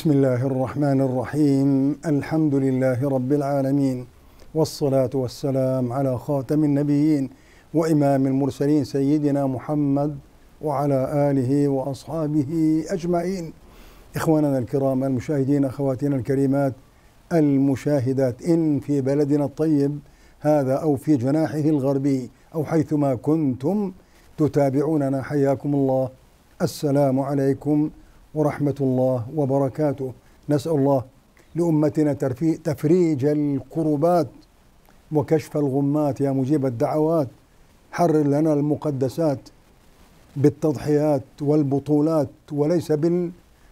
بسم الله الرحمن الرحيم الحمد لله رب العالمين والصلاة والسلام على خاتم النبيين وإمام المرسلين سيدنا محمد وعلى آله وأصحابه أجمعين إخواننا الكرام المشاهدين أخواتنا الكريمات المشاهدات إن في بلدنا الطيب هذا أو في جناحه الغربي أو حيثما كنتم تتابعوننا حياكم الله السلام عليكم ورحمة الله وبركاته نسأل الله لأمتنا تفريج الكربات وكشف الغمات يا مجيب الدعوات حرر لنا المقدسات بالتضحيات والبطولات وليس بال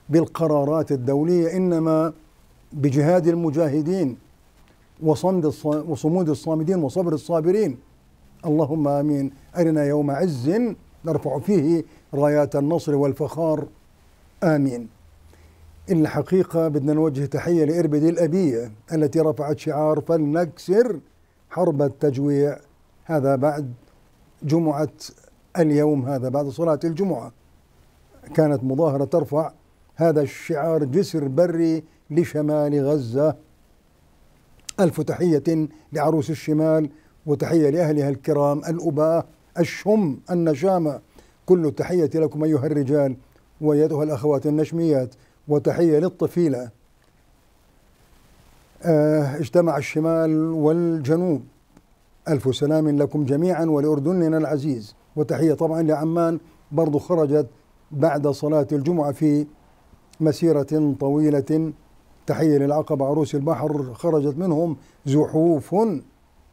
بالقرارات الدولية إنما بجهاد المجاهدين وصمد وصمود الصامدين وصبر الصابرين اللهم آمين أرنا يوم عز نرفع فيه رايات النصر والفخار آمين الحقيقة بدنا نوجه تحية لإربد الأبية التي رفعت شعار فلنكسر حرب التجويع هذا بعد جمعة اليوم هذا بعد صلاة الجمعة كانت مظاهرة ترفع هذا الشعار جسر بري لشمال غزة ألف تحية لعروس الشمال وتحية لأهلها الكرام الأباء الشم النشامة كل التحية لكم أيها الرجال وأيتها الأخوات النشميات وتحية للطفيلة آه، اجتمع الشمال والجنوب ألف سلام لكم جميعا ولأردننا العزيز وتحية طبعا لعمان برضو خرجت بعد صلاة الجمعة في مسيرة طويلة تحية للعقبة عروس البحر خرجت منهم زحوف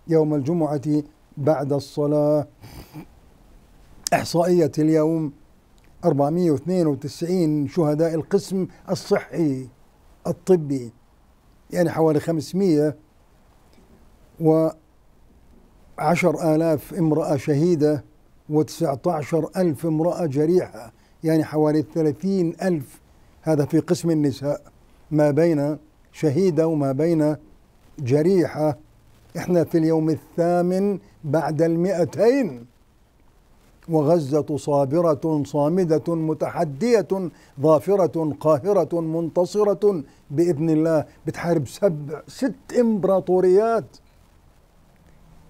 يوم الجمعة بعد الصلاة إحصائية اليوم 492 شهداء القسم الصحي الطبي يعني حوالي 500 و 10000 امرأة شهيدة و19000 امرأة جريحة يعني حوالي 30000 هذا في قسم النساء ما بين شهيدة وما بين جريحة احنا في اليوم الثامن بعد المئتين وغزة صابرة صامدة متحدية ظافرة قاهرة منتصرة بإذن الله بتحارب سبع ست إمبراطوريات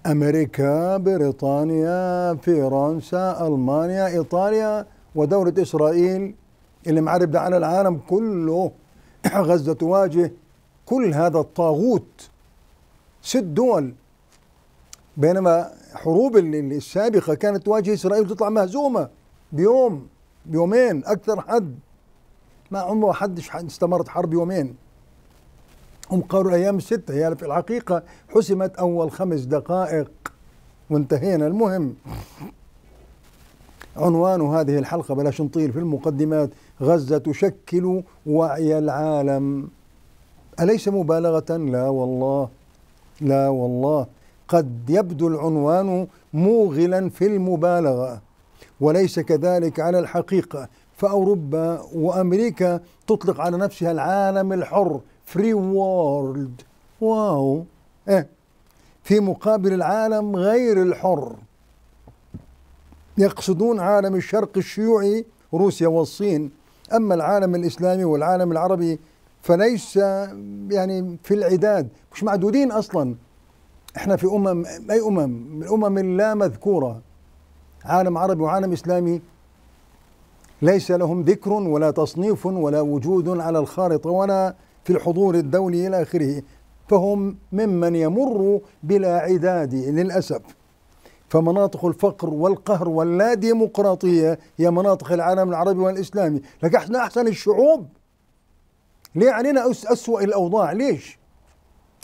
أمريكا بريطانيا فرنسا ألمانيا إيطاليا ودولة إسرائيل اللي معرب على العالم كله غزة تواجه كل هذا الطاغوت ست دول بينما الحروب السابقه كانت تواجه اسرائيل وتطلع مهزومه بيوم بيومين اكثر حد ما عمره حدش استمرت حرب يومين هم قالوا ايام الستة هي في الحقيقة حسمت اول خمس دقائق وانتهينا المهم عنوان هذه الحلقة بلاش نطيل في المقدمات غزة تشكل وعي العالم أليس مبالغة؟ لا والله لا والله قد يبدو العنوان موغلا في المبالغه وليس كذلك على الحقيقه فاوروبا وامريكا تطلق على نفسها العالم الحر فري وورلد واو إيه في مقابل العالم غير الحر يقصدون عالم الشرق الشيوعي روسيا والصين اما العالم الاسلامي والعالم العربي فليس يعني في العداد مش معدودين اصلا احنا في امم اي امم من الامم اللا مذكوره عالم عربي وعالم اسلامي ليس لهم ذكر ولا تصنيف ولا وجود على الخارطه ولا في الحضور الدولي الى اخره فهم ممن يمر بلا عداد للاسف فمناطق الفقر والقهر واللا ديمقراطيه هي مناطق العالم العربي والاسلامي لكن احنا احسن الشعوب ليه علينا اسوء الاوضاع ليش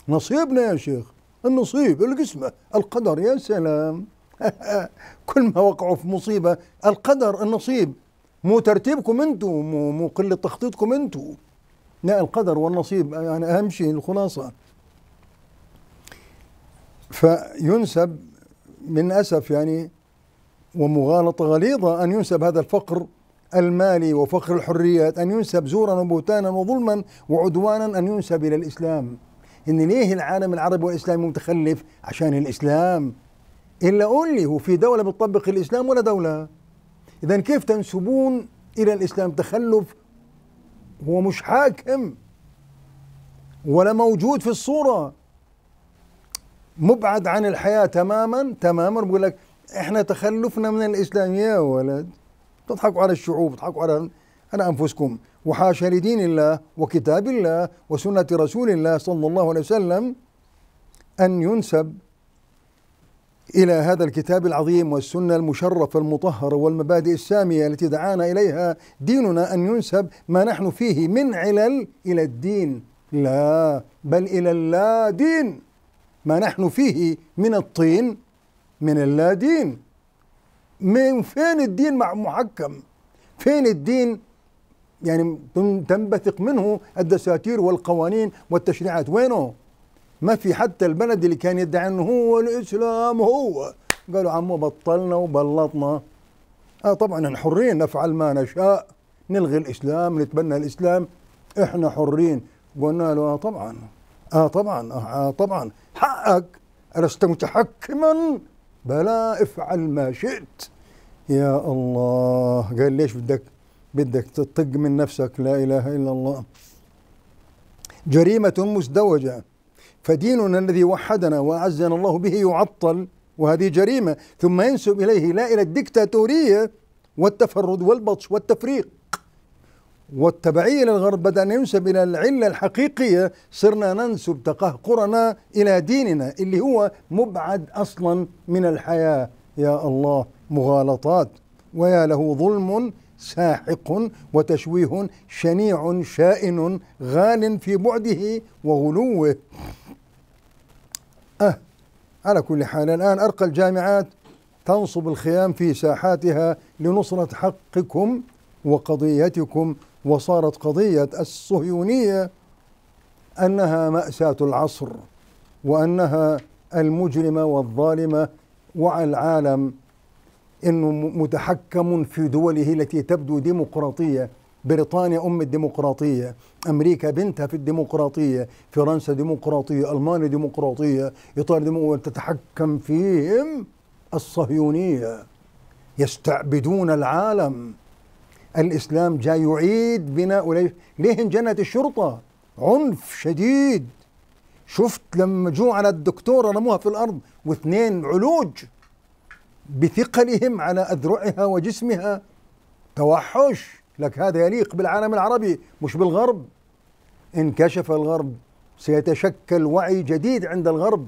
نصيبنا يا شيخ النصيب القسمة القدر يا سلام كل ما وقعوا في مصيبة القدر النصيب مو ترتيبكم انتم مو, مو قلة تخطيطكم انتم لا القدر والنصيب يعني أهم شيء الخلاصة فينسب من أسف يعني ومغالطة غليظة أن ينسب هذا الفقر المالي وفقر الحريات أن ينسب زورا وبهتانا وظلما وعدوانا أن ينسب إلى الإسلام ان ليه العالم العربي والاسلامي متخلف عشان الاسلام الا قول لي هو في دوله بتطبق الاسلام ولا دوله اذا كيف تنسبون الى الاسلام تخلف هو مش حاكم ولا موجود في الصوره مبعد عن الحياه تماما تماما بقول لك احنا تخلفنا من الاسلام يا ولد تضحكوا على الشعوب تضحكوا على عن أنفسكم وحاشا لدين الله وكتاب الله وسنة رسول الله صلى الله عليه وسلم أن ينسب إلى هذا الكتاب العظيم والسنة المشرفة المطهرة والمبادئ السامية التي دعانا إليها ديننا أن ينسب ما نحن فيه من علل إلى الدين لا بل إلى اللا دين ما نحن فيه من الطين من اللا دين من فين الدين محكم فين الدين يعني تنبثق منه الدساتير والقوانين والتشريعات وينه ما في حتى البلد اللي كان يدعي انه هو الاسلام هو قالوا عمو بطلنا وبلطنا اه طبعا حرين نفعل ما نشاء نلغي الاسلام نتبنى الاسلام احنا حرين قلنا له اه طبعا اه طبعا اه, آه طبعا حقك ألست متحكما بلى افعل ما شئت يا الله قال ليش بدك بدك تطق من نفسك لا إله إلا الله جريمة مزدوجة فديننا الذي وحدنا وأعزنا الله به يعطل وهذه جريمة ثم ينسب إليه لا إلى الدكتاتورية والتفرد والبطش والتفريق والتبعية للغرب بدأ أن ينسب إلى العلة الحقيقية صرنا ننسب تقهقرنا إلى ديننا اللي هو مبعد أصلا من الحياة يا الله مغالطات ويا له ظلم ساحق وتشويه شنيع شائن غال في بعده وغلوه أه على كل حال الآن أرقى الجامعات تنصب الخيام في ساحاتها لنصرة حقكم وقضيتكم وصارت قضية الصهيونية أنها مأساة العصر وأنها المجرمة والظالمة وعلى العالم انه متحكم في دوله التي تبدو ديمقراطيه بريطانيا ام الديمقراطيه امريكا بنتها في الديمقراطيه فرنسا ديمقراطيه المانيا ديمقراطيه ايطاليا ديمقراطيه تتحكم فيهم الصهيونيه يستعبدون العالم الاسلام جاء يعيد بناء ليه انجنت الشرطه عنف شديد شفت لما جو على الدكتوره رموها في الارض واثنين علوج بثقلهم على أذرعها وجسمها توحش لك هذا يليق بالعالم العربي مش بالغرب إن كشف الغرب سيتشكل وعي جديد عند الغرب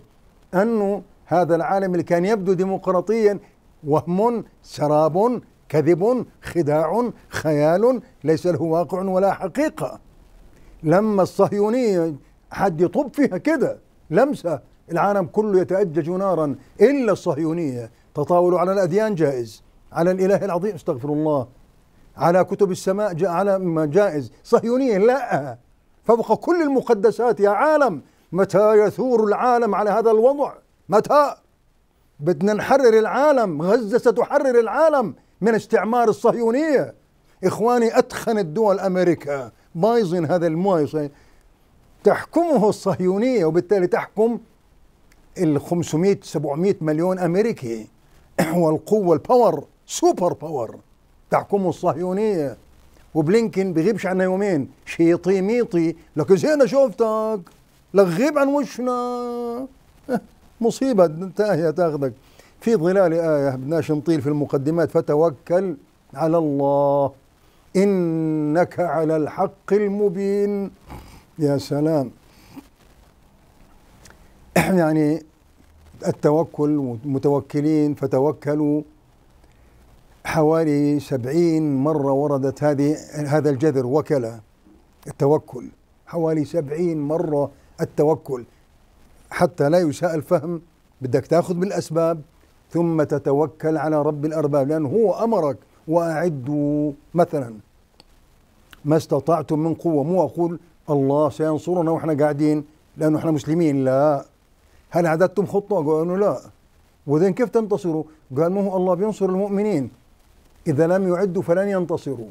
أنه هذا العالم اللي كان يبدو ديمقراطيا وهم سراب كذب خداع خيال ليس له واقع ولا حقيقة لما الصهيونية حد يطب فيها كده لمسة العالم كله يتأجج نارا إلا الصهيونية تطاول على الأديان جائز على الإله العظيم استغفر الله على كتب السماء جاء على ما جائز صهيونية لا فوق كل المقدسات يا عالم متى يثور العالم على هذا الوضع متى بدنا نحرر العالم غزة ستحرر العالم من استعمار الصهيونية إخواني أتخنت دول أمريكا بايزن هذا المويس تحكمه الصهيونية وبالتالي تحكم ال 500 700 مليون أمريكي والقوه الباور سوبر باور تحكمه الصهيونيه وبلينكن بغيبش عنا يومين شيطي ميطي لك زين شفتك لك غيب عن وشنا مصيبة تاهية تاخذك في ظلال آية بدناش نطيل في المقدمات فتوكل على الله إنك على الحق المبين يا سلام يعني التوكل متوكلين فتوكلوا حوالي سبعين مرة وردت هذه هذا الجذر وكلة التوكل حوالي سبعين مرة التوكل حتى لا يساء الفهم بدك تاخذ بالأسباب ثم تتوكل على رب الأرباب لأنه هو أمرك وأعدوا مثلا ما استطعتم من قوة مو أقول الله سينصرنا وإحنا قاعدين لأنه إحنا مسلمين لا هل عددتم خطه قالوا لا وذين كيف تنتصروا قال ما هو الله بينصر المؤمنين اذا لم يعدوا فلن ينتصروا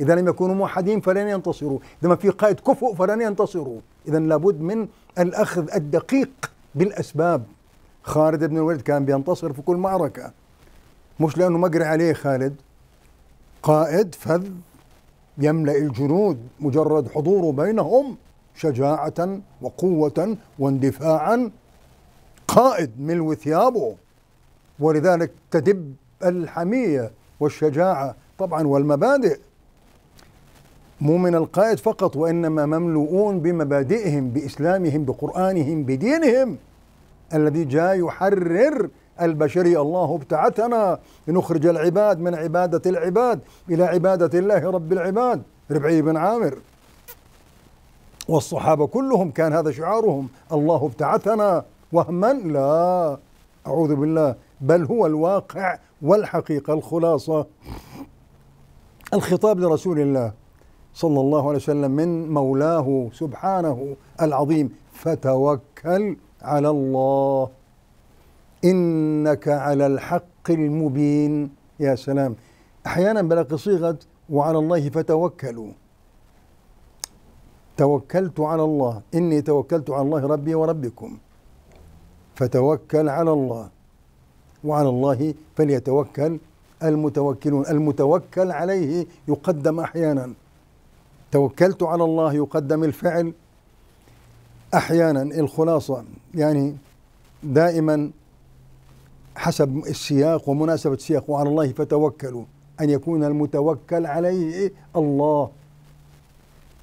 اذا لم يكونوا موحدين فلن ينتصروا اذا ما في قائد كفؤ فلن ينتصروا اذا لابد من الاخذ الدقيق بالاسباب خالد بن الوليد كان بينتصر في كل معركه مش لانه مقري عليه خالد قائد فذ يملا الجنود مجرد حضوره بينهم شجاعه وقوه واندفاعا قائد ملو ثيابه ولذلك تدب الحمية والشجاعة طبعا والمبادئ مو من القائد فقط وإنما مملوؤون بمبادئهم بإسلامهم بقرآنهم بدينهم الذي جاء يحرر البشرية الله ابتعثنا لنخرج العباد من عبادة العباد إلى عبادة الله رب العباد ربعي بن عامر والصحابة كلهم كان هذا شعارهم الله ابتعثنا وهما لا أعوذ بالله بل هو الواقع والحقيقة الخلاصة الخطاب لرسول الله صلى الله عليه وسلم من مولاه سبحانه العظيم فتوكل على الله إنك على الحق المبين يا سلام أحيانا بلغ صيغة وعلى الله فتوكلوا توكلت على الله إني توكلت على الله ربي وربكم فتوكل على الله وعلى الله فليتوكل المتوكلون المتوكل عليه يقدم احيانا توكلت على الله يقدم الفعل احيانا الخلاصه يعني دائما حسب السياق ومناسبه السياق وعلى الله فتوكلوا ان يكون المتوكل عليه الله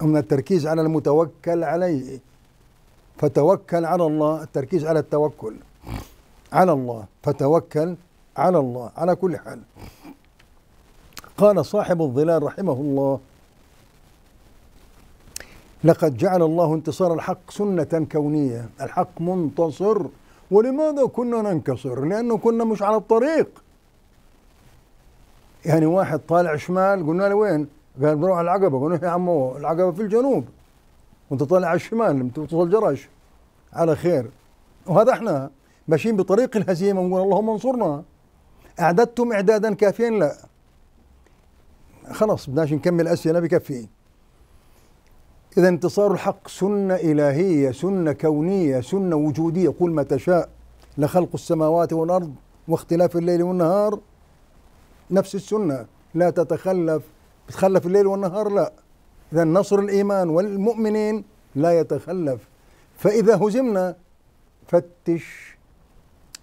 من التركيز على المتوكل عليه فتوكل على الله التركيز على التوكل على الله فتوكل على الله على كل حال قال صاحب الظلال رحمه الله لقد جعل الله انتصار الحق سنة كونية الحق منتصر ولماذا كنا ننكسر لأنه كنا مش على الطريق يعني واحد طالع شمال قلنا له وين قال بروح العقبة قلنا يا عمو العقبة في الجنوب وانت طالع على الشمال انت توصل جرش على خير وهذا احنا ماشيين بطريق الهزيمه ونقول اللهم انصرنا اعددتم اعدادا كافيا لا خلاص بدناش نكمل اسئله بكفي اذا انتصار الحق سنه الهيه سنه كونيه سنه وجوديه قل ما تشاء لخلق السماوات والارض واختلاف الليل والنهار نفس السنه لا تتخلف بتخلف الليل والنهار لا إذا نصر الإيمان والمؤمنين لا يتخلف فإذا هزمنا فتش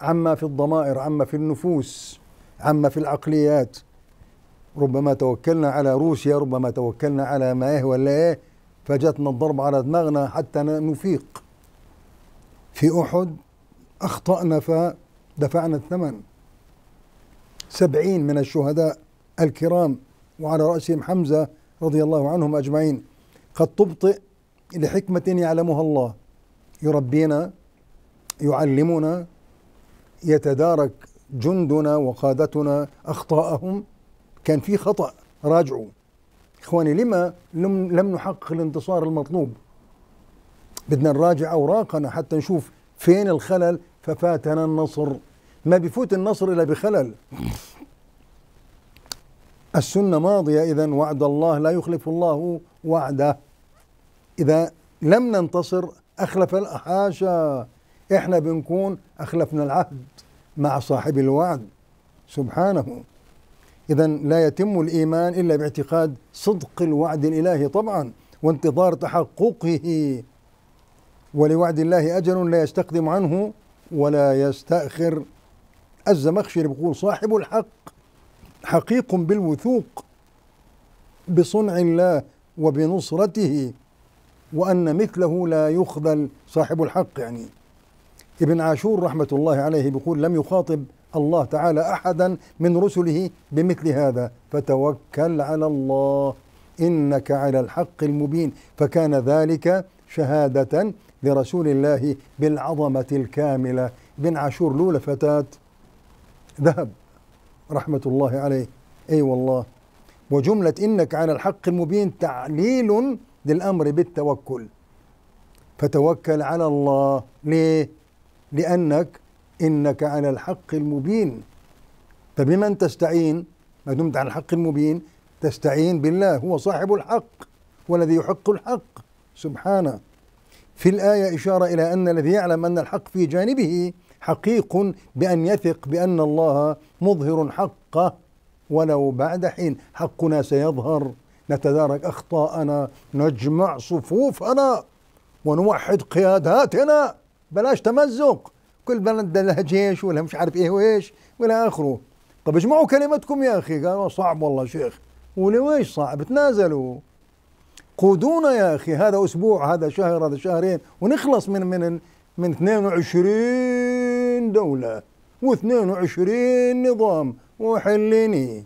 عما في الضمائر عما في النفوس عما في العقليات ربما توكلنا على روسيا ربما توكلنا على ما إيه ولا إيه فجاتنا الضرب على دماغنا حتى نفيق في أحد أخطأنا فدفعنا الثمن سبعين من الشهداء الكرام وعلى رأسهم حمزة رضي الله عنهم أجمعين قد تبطئ لحكمة يعلمها الله يربينا يعلمنا يتدارك جندنا وقادتنا أخطاءهم كان في خطأ راجعوا إخواني لما لم, لم نحقق الانتصار المطلوب بدنا نراجع أوراقنا حتى نشوف فين الخلل ففاتنا النصر ما بفوت النصر إلا بخلل السنة ماضية إذا وعد الله لا يخلف الله وعده إذا لم ننتصر أخلف حاشا إحنا بنكون أخلفنا العهد مع صاحب الوعد سبحانه إذا لا يتم الإيمان إلا باعتقاد صدق الوعد الإلهي طبعا وانتظار تحققه ولوعد الله أجل لا يستقدم عنه ولا يستأخر الزمخشري بيقول صاحب الحق حقيق بالوثوق بصنع الله وبنصرته وأن مثله لا يخذل صاحب الحق يعني ابن عاشور رحمة الله عليه بيقول لم يخاطب الله تعالى أحدا من رسله بمثل هذا فتوكل على الله إنك على الحق المبين فكان ذلك شهادة لرسول الله بالعظمة الكاملة بن عاشور لولا فتاة ذهب رحمة الله عليه أي أيوة والله وجملة إنك على الحق المبين تعليل للأمر بالتوكل فتوكل على الله ليه؟ لأنك إنك على الحق المبين فبمن تستعين ما دمت على الحق المبين تستعين بالله هو صاحب الحق والذي يحق الحق سبحانه في الآية إشارة إلى أن الذي يعلم أن الحق في جانبه حقيق بأن يثق بأن الله مظهر حقه ولو بعد حين حقنا سيظهر نتدارك أخطاءنا نجمع صفوفنا ونوحد قياداتنا بلاش تمزق كل بلد لها جيش ولا مش عارف ايه وايش ولا اخره طب اجمعوا كلمتكم يا اخي قالوا صعب والله شيخ ولويش صعب تنازلوا قودونا يا اخي هذا اسبوع هذا شهر هذا شهرين ونخلص من من من 22 دوله و22 نظام وحلني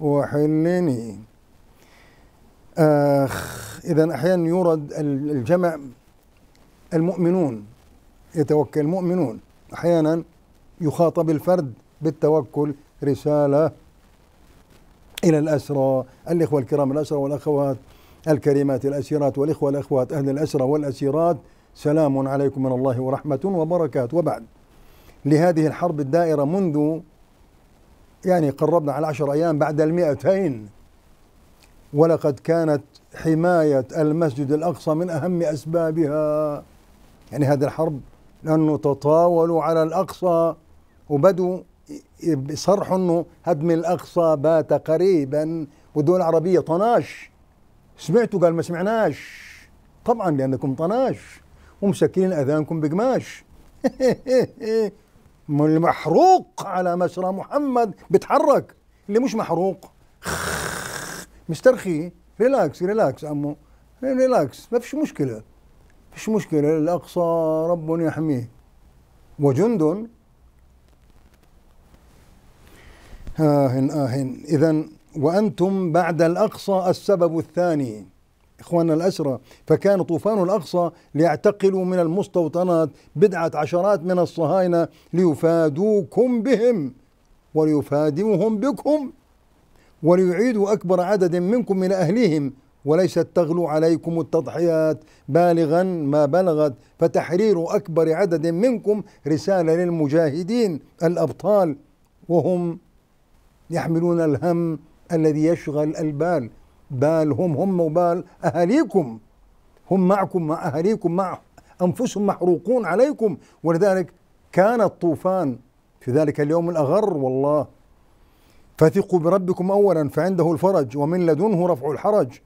وحلني اخ اذا احيانا يورد الجمع المؤمنون يتوكل المؤمنون احيانا يخاطب الفرد بالتوكل رساله الى الاسرى الاخوه الكرام الاسرى والاخوات الكريمات الأسيرات والإخوة الأخوات أهل الأسرة والأسيرات سلام عليكم من الله ورحمة وبركات وبعد لهذه الحرب الدائرة منذ يعني قربنا على عشر أيام بعد المئتين ولقد كانت حماية المسجد الأقصى من أهم أسبابها يعني هذه الحرب لأنه تطاولوا على الأقصى وبدوا بصرح أنه هدم الأقصى بات قريبا والدول العربية طناش سمعتوا قال ما سمعناش طبعا لانكم طناش ومسكرين اذانكم بقماش المحروق على مسرى محمد بيتحرك اللي مش محروق مسترخي ريلاكس ريلاكس عمو ريلاكس ما فيش مشكله فيش مشكله الاقصى رب يحميه وجند آه آه إذا وأنتم بعد الأقصى السبب الثاني إخواننا الأسرة فكان طوفان الأقصى ليعتقلوا من المستوطنات بضعة عشرات من الصهاينة ليفادوكم بهم وليفادوهم بكم وليعيدوا أكبر عدد منكم من أهلهم وليست تغلو عليكم التضحيات بالغا ما بلغت فتحرير أكبر عدد منكم رسالة للمجاهدين الأبطال وهم يحملون الهم الذي يشغل البال بال هم هم وبال أهاليكم هم معكم مع أهاليكم مع أنفسهم محروقون عليكم ولذلك كان الطوفان في ذلك اليوم الأغر والله فثقوا بربكم أولا فعنده الفرج ومن لدنه رفع الحرج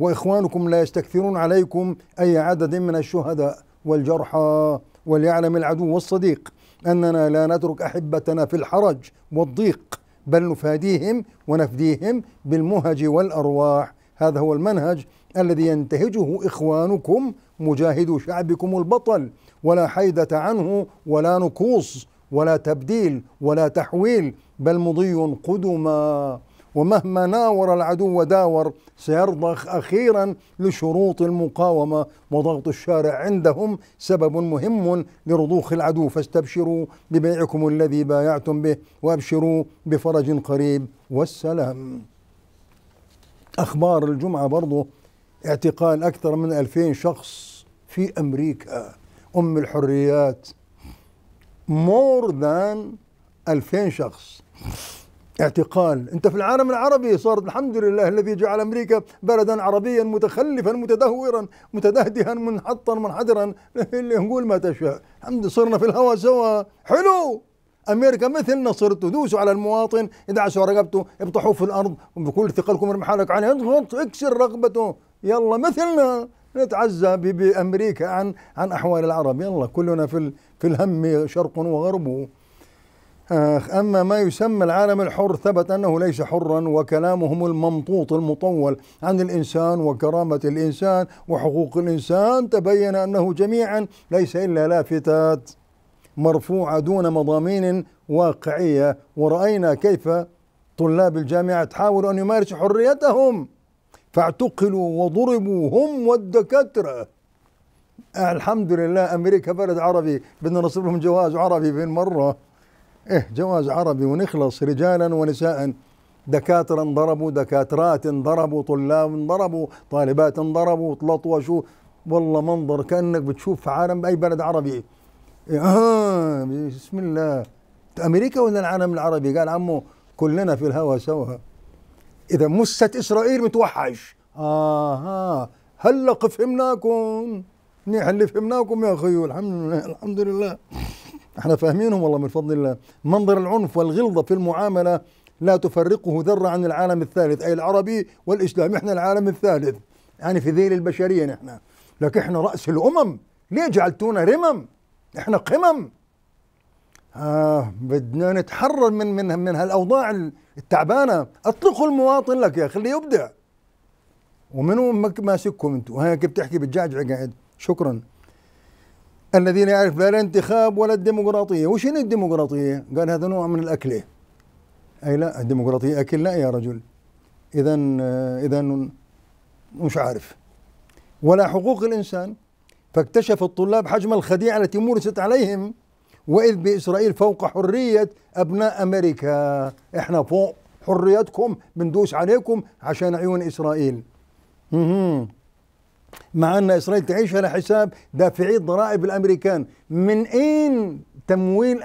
وإخوانكم لا يستكثرون عليكم أي عدد من الشهداء والجرحى وليعلم العدو والصديق أننا لا نترك أحبتنا في الحرج والضيق بل نفاديهم ونفديهم بالمهج والأرواح هذا هو المنهج الذي ينتهجه إخوانكم مجاهدو شعبكم البطل ولا حيدة عنه ولا نكوص ولا تبديل ولا تحويل بل مضي قدما ومهما ناور العدو داور سيرضخ أخيرا لشروط المقاومة وضغط الشارع عندهم سبب مهم لرضوخ العدو فاستبشروا ببيعكم الذي بايعتم به وأبشروا بفرج قريب والسلام أخبار الجمعة برضو اعتقال أكثر من ألفين شخص في أمريكا أم الحريات more than 2000 شخص اعتقال انت في العالم العربي صارت الحمد لله الذي جعل امريكا بلدا عربيا متخلفا متدهورا متدهدها منحطا منحدرا اللي نقول ما تشاء الحمد لله صرنا في الهواء سوا حلو امريكا مثلنا صرتوا دوسوا على المواطن ادعسوا رقبته ابطحوا في الارض وبكل ثقلكم ارمحالك عليه اضغط اكسر رقبته يلا مثلنا نتعزى بامريكا عن عن احوال العرب يلا كلنا في في الهم شرق وغرب آه، أما ما يسمى العالم الحر ثبت أنه ليس حرا وكلامهم الممطوط المطول عن الإنسان وكرامة الإنسان وحقوق الإنسان تبين أنه جميعا ليس إلا لافتات مرفوعة دون مضامين واقعية ورأينا كيف طلاب الجامعة حاولوا أن يمارسوا حريتهم فاعتقلوا وضربوا هم والدكاترة الحمد لله أمريكا بلد عربي بدنا نصيب لهم جواز عربي بين مرة إيه جواز عربي ونخلص رجالا ونساء دكاترة ضربوا دكاترات ضربوا طلاب ضربوا طالبات ضربوا طلطوا شو والله منظر كأنك بتشوف في عالم بأي بلد عربي آه بسم الله أمريكا ولا العالم العربي قال عمو كلنا في الهوى سوا إذا مست إسرائيل متوحش آها آه هلا فهمناكم نحن اللي فهمناكم يا خيو الحمد لله الحمد لله احنا فاهمينهم والله من فضل الله منظر العنف والغلظة في المعاملة لا تفرقه ذرة عن العالم الثالث أي العربي والإسلامي احنا العالم الثالث يعني في ذيل البشرية نحن لكن احنا رأس الأمم ليه جعلتونا رمم احنا قمم آه بدنا نتحرر من من من هالاوضاع التعبانه اطلقوا المواطن لك يا خليه يبدع ومنو ماسككم انتم هيك بتحكي بتجعجع قاعد شكرا الذين يعرف لا الانتخاب ولا الديمقراطية وش هي الديمقراطية؟ قال هذا نوع من الأكلة أي لا الديمقراطية أكل لا يا رجل إذا إذا مش عارف ولا حقوق الإنسان فاكتشف الطلاب حجم الخديعة التي مورست عليهم وإذ بإسرائيل فوق حرية أبناء أمريكا إحنا فوق حريتكم بندوس عليكم عشان عيون إسرائيل مع أن إسرائيل تعيش على حساب دافعي الضرائب الأمريكان من أين تمويل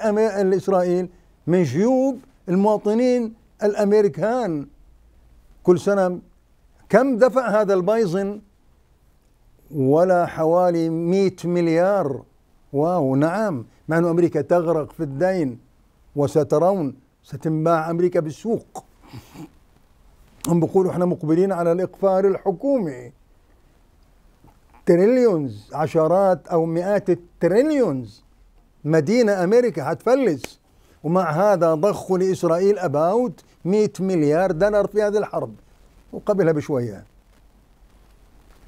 إسرائيل من جيوب المواطنين الأمريكان كل سنة كم دفع هذا البايزن ولا حوالي 100 مليار واو نعم مع أن أمريكا تغرق في الدين وسترون ستنباع أمريكا بالسوق هم بيقولوا احنا مقبلين على الإقفال الحكومي تريليونز عشرات أو مئات التريليونز مدينة أمريكا هتفلس ومع هذا ضخوا لإسرائيل أباوت 100 مليار دولار في هذه الحرب وقبلها بشوية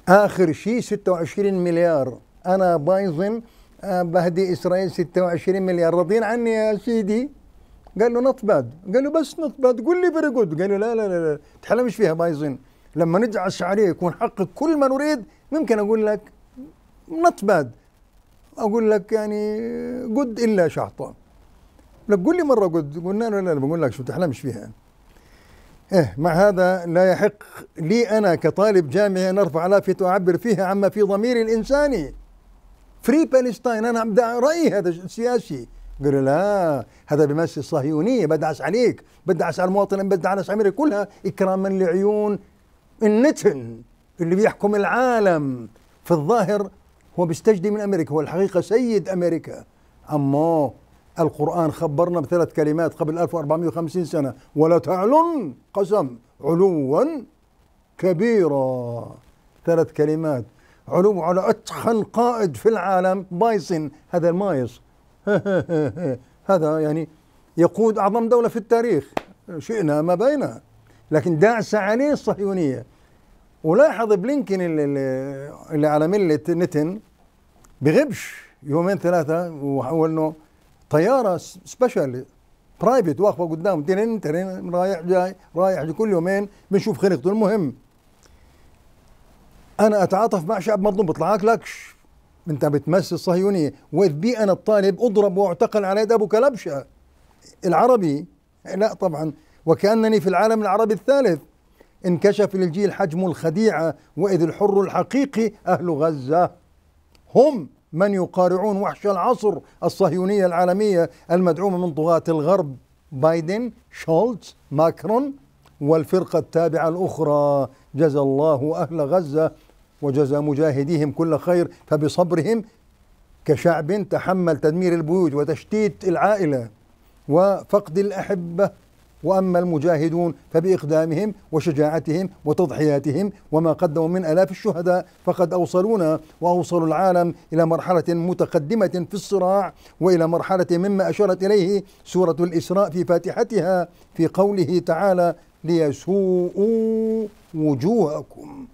آخر شيء 26 مليار أنا بايظن آه، بهدي إسرائيل 26 مليار راضيين عني يا سيدي قال له نط باد قال له بس نط باد قول لي برقد قال له لا لا لا, لا. تحلمش فيها بايظن لما ندعس عليه يكون كل ما نريد ممكن اقول لك نوت باد اقول لك يعني قد الا شعطان لك قول لي مره قد قلنا له لا لا بقول لك شو تحلمش فيها إيه مع هذا لا يحق لي أنا كطالب جامعي أن أرفع لافتة وأعبر فيها عما في ضميري الإنساني فري بالستاين أنا أبدأ رأيي هذا السياسي قالوا لا هذا بمس الصهيونية بدعس عليك بدعس على المواطن بدعس على أمريكا كلها إكراما لعيون النتن اللي بيحكم العالم في الظاهر هو بيستجدي من امريكا هو الحقيقه سيد امريكا اما القران خبرنا بثلاث كلمات قبل 1450 سنه ولا تعلن قسم علوا كبيرا ثلاث كلمات علو على اتخن قائد في العالم بايسن هذا المايس هذا يعني يقود اعظم دوله في التاريخ شئنا ما بينا لكن داعسه عليه الصهيونيه ولاحظ بلينكن اللي, اللي على ملة نتن بغبش يومين ثلاثة وحول انه طيارة سبيشال برايفت واقفة قدام ترين ترين رايح جاي رايح جاي كل يومين بنشوف خنقته المهم انا اتعاطف مع شعب مظلوم بيطلع لكش انت بتمس الصهيونية واذ بي انا الطالب اضرب واعتقل على يد ابو كلبشه العربي لا طبعا وكانني في العالم العربي الثالث انكشف للجيل حجم الخديعة وإذ الحر الحقيقي أهل غزة هم من يقارعون وحش العصر الصهيونية العالمية المدعومة من طغاة الغرب بايدن شولتز ماكرون والفرقة التابعة الأخرى جزى الله أهل غزة وجزى مجاهديهم كل خير فبصبرهم كشعب تحمل تدمير البيوت وتشتيت العائلة وفقد الأحبة وأما المجاهدون فبإقدامهم وشجاعتهم وتضحياتهم وما قدموا من آلاف الشهداء فقد أوصلونا وأوصلوا العالم إلى مرحلة متقدمة في الصراع وإلى مرحلة مما أشارت إليه سورة الإسراء في فاتحتها في قوله تعالى ليسوءوا وجوهكم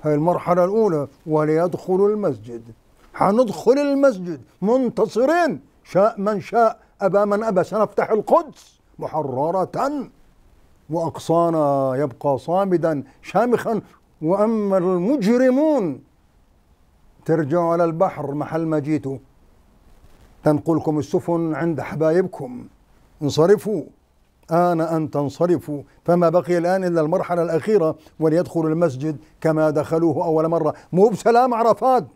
هذه المرحلة الأولى وليدخلوا المسجد حندخل المسجد منتصرين شاء من شاء أبى من أبى سنفتح القدس محررة وأقصانا يبقى صامدا شامخا وأما المجرمون ترجعوا على البحر محل ما جيتوا تنقلكم السفن عند حبايبكم انصرفوا آن أن تنصرفوا فما بقي الآن إلا المرحلة الأخيرة وليدخلوا المسجد كما دخلوه أول مرة مو بسلام عرفات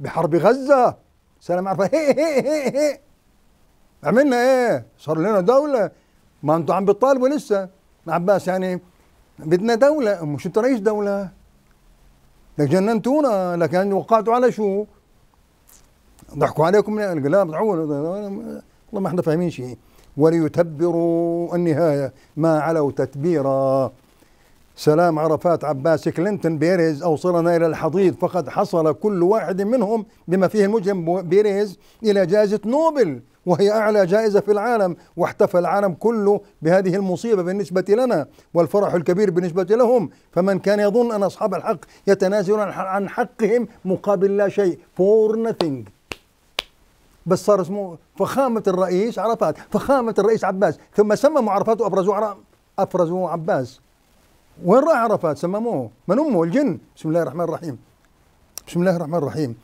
بحرب غزة سلام عرفات هي هي هي هي عملنا إيه صار لنا دولة ما انتم عم بتطالبوا لسه عباس يعني بدنا دولة مش انت رئيس دولة لك جننتونا لكن يعني وقعتوا على شو؟ ضحكوا عليكم من القلاب والله ما احنا فاهمين شيء وليتبروا النهاية ما علوا تتبيرا سلام عرفات عباس كلينتون بيريز أوصلنا إلى الحضيض فقد حصل كل واحد منهم بما فيه المجرم بيريز إلى جائزة نوبل وهي أعلى جائزة في العالم واحتفى العالم كله بهذه المصيبة بالنسبة لنا والفرح الكبير بالنسبة لهم فمن كان يظن أن أصحاب الحق يتنازلون عن حقهم مقابل لا شيء فور nothing بس صار اسمه فخامة الرئيس عرفات فخامة الرئيس عباس ثم سمموا عرفات وأبرزوا أفرزوا عباس وين راح عرفات سمموه من أمه الجن بسم الله الرحمن الرحيم بسم الله الرحمن الرحيم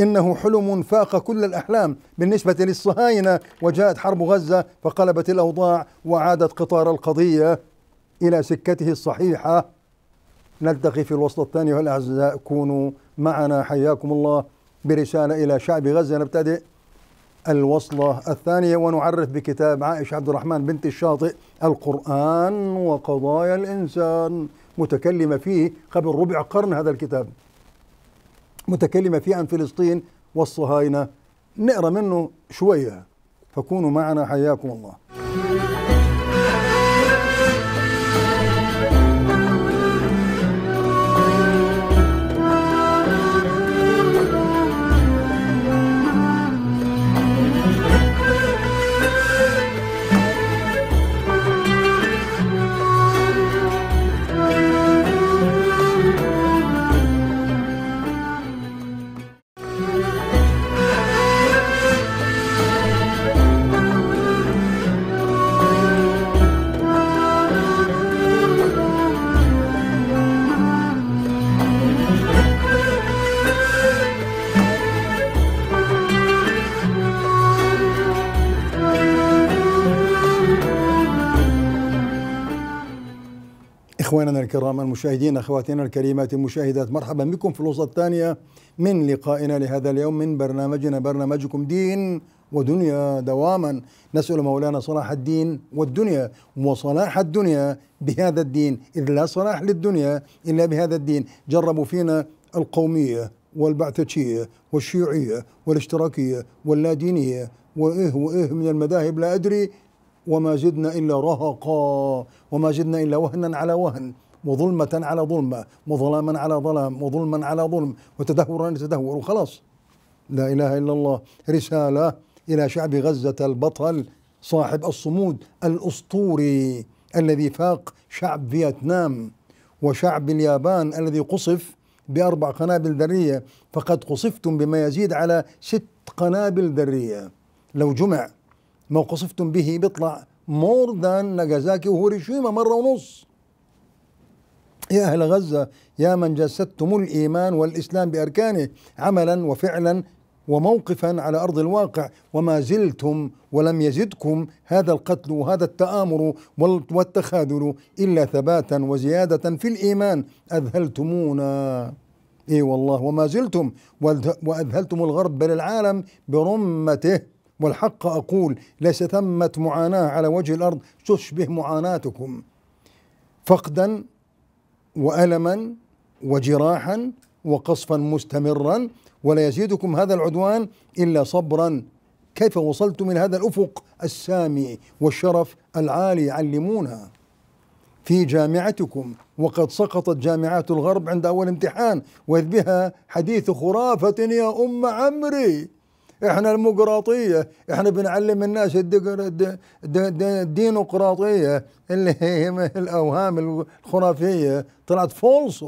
إنه حلم فاق كل الأحلام بالنسبة للصهاينة وجاءت حرب غزة فقلبت الأوضاع وعادت قطار القضية إلى سكته الصحيحة نلتقي في الوسط الثاني والأعزاء كونوا معنا حياكم الله برسالة إلى شعب غزة نبتدئ الوصلة الثانية ونعرف بكتاب عائشة عبد الرحمن بنت الشاطئ القرآن وقضايا الإنسان متكلمة فيه قبل ربع قرن هذا الكتاب متكلمة فيه عن فلسطين والصهاينة نقرأ منه شوية فكونوا معنا حياكم الله إخواننا الكرام المشاهدين أخواتنا الكريمات المشاهدات مرحبا بكم في الوصلة الثانية من لقائنا لهذا اليوم من برنامجنا برنامجكم دين ودنيا دواما نسأل مولانا صلاح الدين والدنيا وصلاح الدنيا بهذا الدين إذ لا صلاح للدنيا إلا بهذا الدين جربوا فينا القومية والبعثجية والشيوعية والاشتراكية واللادينية وإيه وإيه من المذاهب لا أدري وما زدنا إلا رهقا وما زدنا إلا وهنا على وهن وظلمة على ظلمة وظلاما على ظلام وظلما على ظلم وتدهورا لتدهور وخلاص لا إله إلا الله رسالة إلى شعب غزة البطل صاحب الصمود الأسطوري الذي فاق شعب فيتنام وشعب اليابان الذي قصف بأربع قنابل ذرية فقد قصفتم بما يزيد على ست قنابل ذرية لو جمع ما قصفتم به بيطلع مور ذان ناجازاكي وهيروشيما مرة ونص يا أهل غزة يا من جسدتم الإيمان والإسلام بأركانه عملا وفعلا وموقفا على أرض الواقع وما زلتم ولم يزدكم هذا القتل وهذا التآمر والتخاذل إلا ثباتا وزيادة في الإيمان أذهلتمونا اي والله وما زلتم واذهلتم الغرب بل العالم برمته والحق أقول ليس ثمة معاناة على وجه الأرض تشبه معاناتكم فقدا وألما وجراحا وقصفا مستمرا ولا يزيدكم هذا العدوان إلا صبرا كيف وصلتم من هذا الأفق السامي والشرف العالي علمونا في جامعتكم وقد سقطت جامعات الغرب عند أول امتحان وإذ بها حديث خرافة يا أم عمري احنا المقراطيه احنا بنعلم الناس الدينقراطيه اللي هي الاوهام الخرافيه طلعت فولس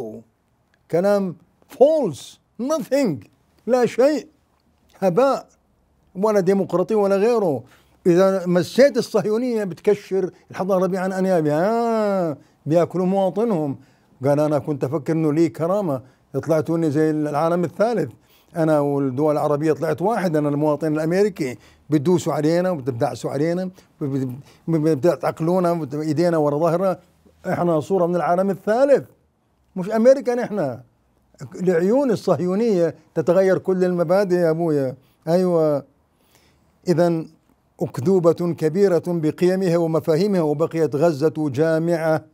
كلام فولس nothing لا شيء هباء ولا ديمقراطي ولا غيره اذا مسيت الصهيونيه بتكشر الحضاره الغربيه عن انيابها آه، بياكلوا مواطنهم قال انا كنت افكر انه لي كرامه طلعتوني زي العالم الثالث انا والدول العربيه طلعت واحد انا المواطن الامريكي بتدوسوا علينا وبتدعسوا علينا بتعقلونا ايدينا ورا ظهرنا احنا صوره من العالم الثالث مش امريكا نحن العيون الصهيونيه تتغير كل المبادئ يا ابويا ايوه اذا اكذوبه كبيره بقيمها ومفاهيمها وبقيت غزه جامعه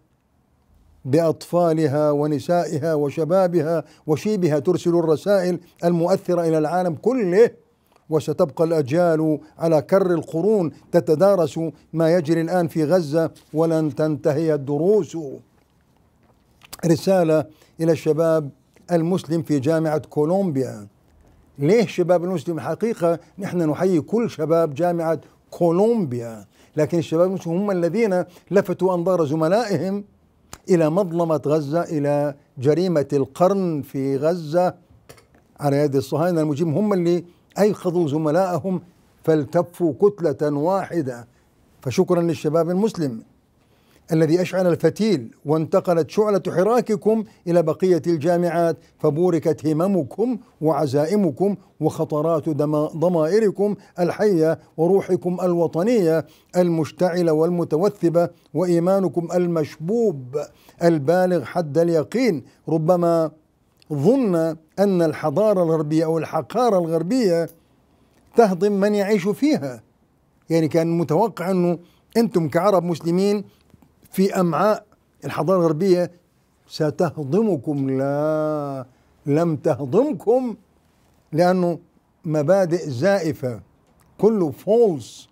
باطفالها ونسائها وشبابها وشيبها ترسل الرسائل المؤثره الى العالم كله وستبقى الاجيال على كر القرون تتدارس ما يجري الان في غزه ولن تنتهي الدروس. رساله الى الشباب المسلم في جامعه كولومبيا. ليه شباب المسلم؟ حقيقه نحن نحيي كل شباب جامعه كولومبيا، لكن الشباب المسلم هم الذين لفتوا انظار زملائهم إلى مظلمة غزة إلى جريمة القرن في غزة على يد الصهاينة المجرمين هم اللي أيقظوا زملائهم فالتفوا كتلة واحدة فشكرا للشباب المسلم الذي أشعل الفتيل وانتقلت شعلة حراككم إلى بقية الجامعات فبوركت هممكم وعزائمكم وخطرات ضمائركم الحية وروحكم الوطنية المشتعلة والمتوثبة وإيمانكم المشبوب البالغ حد اليقين ربما ظن أن الحضارة الغربية أو الحقارة الغربية تهضم من يعيش فيها يعني كان متوقع أنه أنتم كعرب مسلمين في أمعاء الحضارة الغربية ستهضمكم لا لم تهضمكم لأنه مبادئ زائفة كله فولس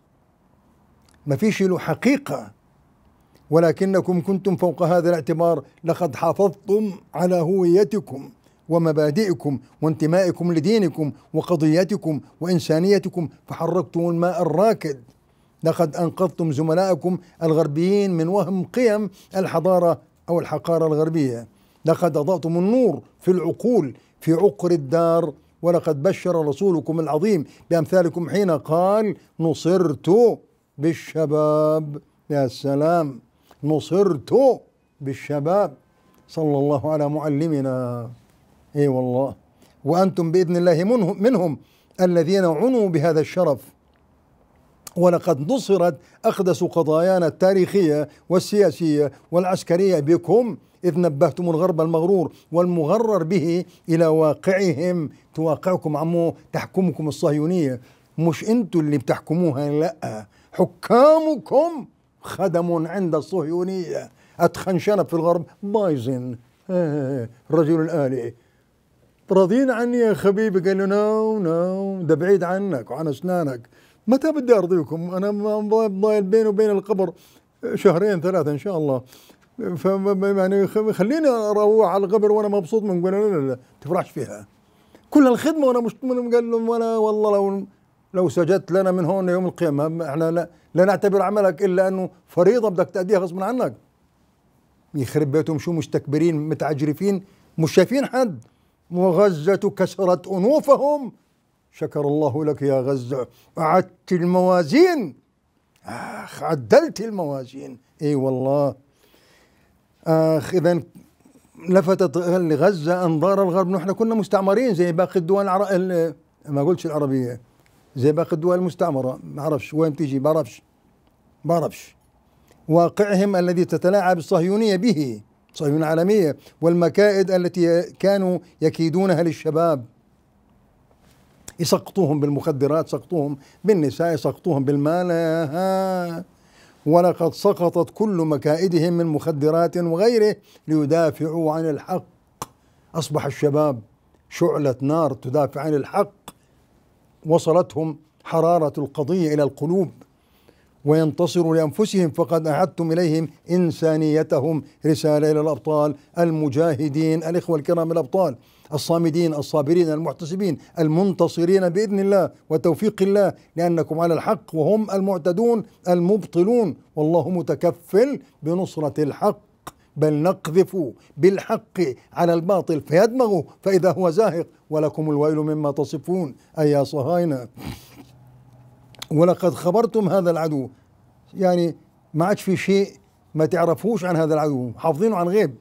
ما فيش له حقيقة ولكنكم كنتم فوق هذا الاعتبار لقد حافظتم على هويتكم ومبادئكم وانتمائكم لدينكم وقضيتكم وإنسانيتكم فحركتم الماء الراكد لقد أنقذتم زملائكم الغربيين من وهم قيم الحضارة أو الحقارة الغربية لقد أضعتم النور في العقول في عقر الدار ولقد بشر رسولكم العظيم بأمثالكم حين قال نصرت بالشباب يا سلام نصرت بالشباب صلى الله على معلمنا اي والله وانتم باذن الله منهم, منهم الذين عنوا بهذا الشرف ولقد نصرت أقدس قضايانا التاريخية والسياسية والعسكرية بكم إذ نبهتم الغرب المغرور والمغرر به إلى واقعهم تواقعكم عمو تحكمكم الصهيونية مش أنتوا اللي بتحكموها لا حكامكم خدم عند الصهيونية أتخنشنا في الغرب بايزن الرجل الآلي راضين عني يا خبيبي قال له نو نو ده بعيد عنك وعن أسنانك متى بدي ارضيكم انا ضايل بيني وبين القبر شهرين ثلاثه ان شاء الله ف يعني خليني اروح على القبر وانا مبسوط من لا لا لا تفرحش فيها كل الخدمه وانا مش قال لهم وانا والله لو لو سجدت لنا من هون يوم القيامه احنا لا, لا نعتبر عملك الا انه فريضه بدك تاديها غصبا عنك يخرب بيتهم شو مستكبرين متعجرفين مش شايفين حد وغزة كسرت أنوفهم شكر الله لك يا غزة أعدت الموازين آخ عدلت الموازين إي والله آخ إذا لفتت لغزة أنظار الغرب نحن كنا مستعمرين زي باقي الدول العر... ما قلتش العربية زي باقي الدول المستعمرة ما أعرفش وين تيجي ما أعرفش ما أعرفش واقعهم الذي تتلاعب الصهيونية به صهيونية عالمية والمكائد التي كانوا يكيدونها للشباب يسقطوهم بالمخدرات سقطوهم بالنساء سقطوهم بالمال آه. ولقد سقطت كل مكائدهم من مخدرات وغيره ليدافعوا عن الحق أصبح الشباب شعلة نار تدافع عن الحق وصلتهم حرارة القضية إلى القلوب وينتصروا لأنفسهم فقد أعدتم إليهم إنسانيتهم رسالة إلى الأبطال المجاهدين الإخوة الكرام الأبطال الصامدين الصابرين المحتسبين المنتصرين باذن الله وتوفيق الله لانكم على الحق وهم المعتدون المبطلون والله متكفل بنصره الحق بل نقذف بالحق على الباطل فيدمغه فاذا هو زاهق ولكم الويل مما تصفون اي يا صهاينه ولقد خبرتم هذا العدو يعني ما عادش في شيء ما تعرفوش عن هذا العدو حافظينه عن غيب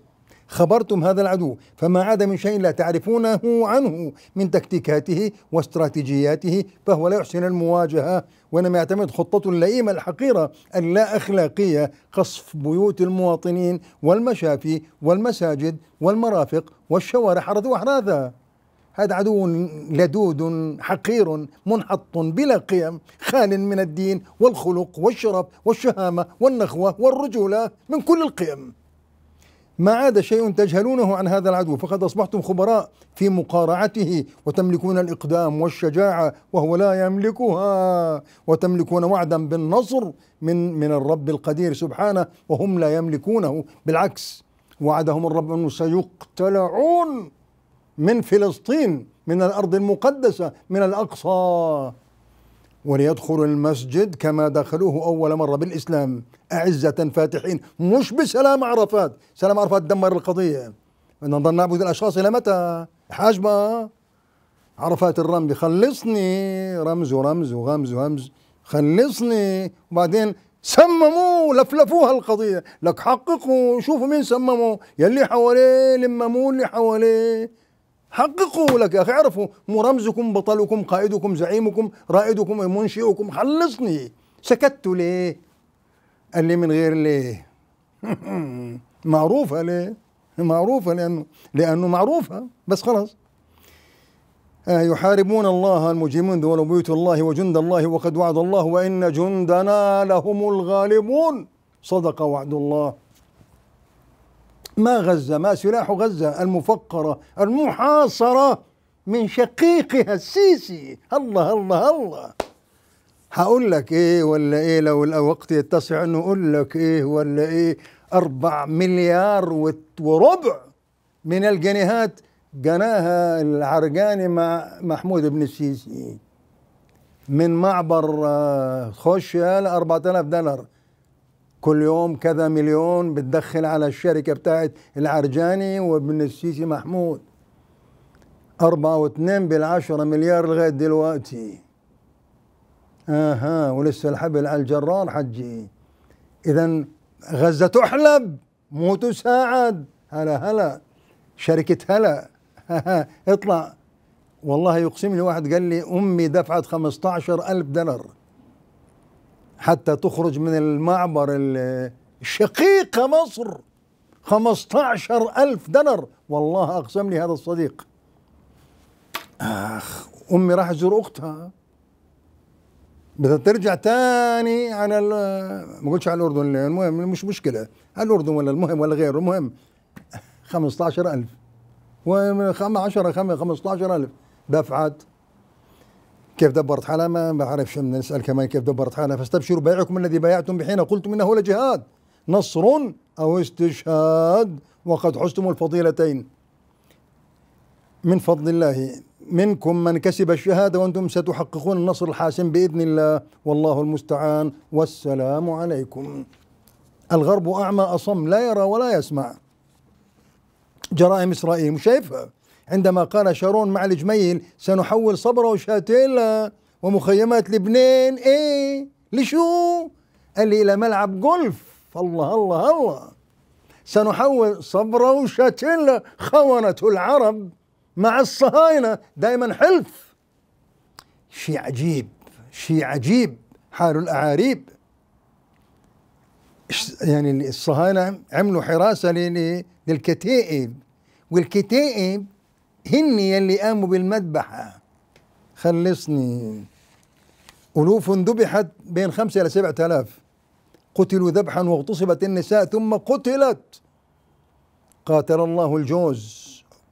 خبرتم هذا العدو فما عاد من شيء لا تعرفونه عنه من تكتيكاته واستراتيجياته فهو لا يحسن المواجهة وإنما يعتمد خطة اللئيمة الحقيرة اللا أخلاقية قصف بيوت المواطنين والمشافي والمساجد والمرافق والشوارع حرث وحراثة هذا عدو لدود حقير منحط بلا قيم خال من الدين والخلق والشرف والشهامة والنخوة والرجولة من كل القيم ما عاد شيء تجهلونه عن هذا العدو فقد أصبحتم خبراء في مقارعته وتملكون الإقدام والشجاعة وهو لا يملكها وتملكون وعدا بالنصر من من الرب القدير سبحانه وهم لا يملكونه بالعكس وعدهم الرب أنه سيقتلعون من فلسطين من الأرض المقدسة من الأقصى وليدخلوا المسجد كما دخلوه أول مرة بالإسلام أعزة فاتحين مش بسلام عرفات سلام عرفات دمر القضية نظل نعبد الأشخاص إلى متى حاجبة عرفات الرمز خلصني رمز ورمز وغمز وهمز خلصني وبعدين سمموه لفلفوها القضية لك حققوا شوفوا مين سمموا يلي حواليه لمموه اللي حواليه حققوا لك يا اخي اعرفوا مو رمزكم بطلكم قائدكم زعيمكم رائدكم منشئكم خلصني سكتوا ليه قال لي من غير ليه معروفة ليه معروفة لأنه لأنه معروفة بس خلاص آه، يحاربون الله المجرمون دول بيوت الله وجند الله وقد وعد الله وإن جندنا لهم الغالبون صدق وعد الله ما غزة ما سلاح غزة المفقرة المحاصرة من شقيقها السيسي الله الله الله هقول لك ايه ولا ايه لو الوقت يتسع انه اقول لك ايه ولا ايه أربع مليار وربع من الجنيهات جناها العرجاني مع محمود بن السيسي من معبر آه، خش 4000 دولار كل يوم كذا مليون بتدخل على الشركة بتاعت العرجاني وابن السيسي محمود أربعة واثنين بالعشرة مليار لغاية دلوقتي آها ولسه الحبل على الجرار حجي إذا غزة تحلب مو تساعد هلا هلا شركة هلا اطلع والله يقسم لي واحد قال لي أمي دفعت عشر ألف دولار حتى تخرج من المعبر الشقيق مصر 15 ألف دنر والله أقسم لي هذا الصديق آخ أمي راح تزور أختها بدها ترجع تاني على ما قلتش على الأردن المهم مش مشكلة على الأردن ولا المهم ولا غيره المهم 15000 و 10 15 ألف دفعت كيف دبرت حالها ما بعرف شو نسال كمان كيف دبرت حالها فاستبشروا بيعكم الذي بايعتم بحين قلتم انه لجهاد نصر او استشهاد وقد حزتم الفضيلتين من فضل الله منكم من كسب الشهادة وأنتم ستحققون النصر الحاسم بإذن الله والله المستعان والسلام عليكم الغرب أعمى أصم لا يرى ولا يسمع جرائم إسرائيل مش شايفها عندما قال شارون مع الجميل سنحول صبرا وشاتيلا ومخيمات لبنان ايه لشو قال لي الى ملعب جولف الله الله الله سنحول صبرا وشاتيلا خونة العرب مع الصهاينة دايما حلف شيء عجيب شيء عجيب حال الأعاريب يعني الصهاينة عملوا حراسة للكتائب والكتائب هن يلي قاموا بالمذبحة خلصني ألوف ذبحت بين خمسة إلى سبعة آلاف قتلوا ذبحا واغتصبت النساء ثم قتلت قاتل الله الجوز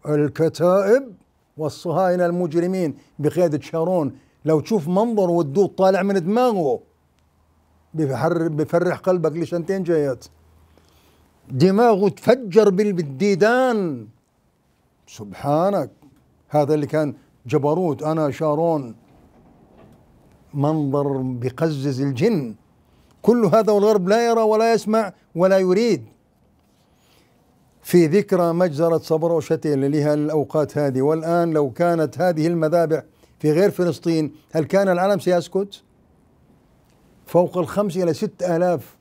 الكتائب والصهاينة المجرمين بقيادة شارون لو تشوف منظر والدود طالع من دماغه بفرح, بفرح قلبك لسنتين جايات دماغه تفجر بالديدان سبحانك هذا اللي كان جبروت أنا شارون منظر بقزز الجن كل هذا والغرب لا يرى ولا يسمع ولا يريد في ذكرى مجزرة صبر وشتيل اللي لها الأوقات هذه والآن لو كانت هذه المذابح في غير فلسطين هل كان العالم سيسكت؟ فوق الخمس إلى ست آلاف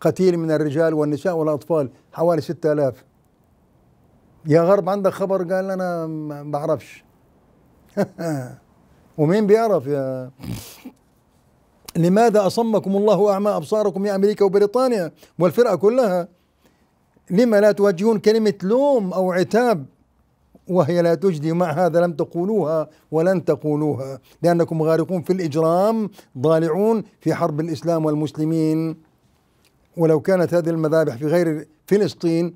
قتيل من الرجال والنساء والأطفال حوالي ست آلاف يا غرب عندك خبر قال انا ما بعرفش ومين بيعرف يا لماذا اصمكم الله اعمى ابصاركم يا امريكا وبريطانيا والفرقه كلها لما لا توجهون كلمه لوم او عتاب وهي لا تجدي مع هذا لم تقولوها ولن تقولوها لأنكم غارقون في الإجرام ضالعون في حرب الإسلام والمسلمين ولو كانت هذه المذابح في غير فلسطين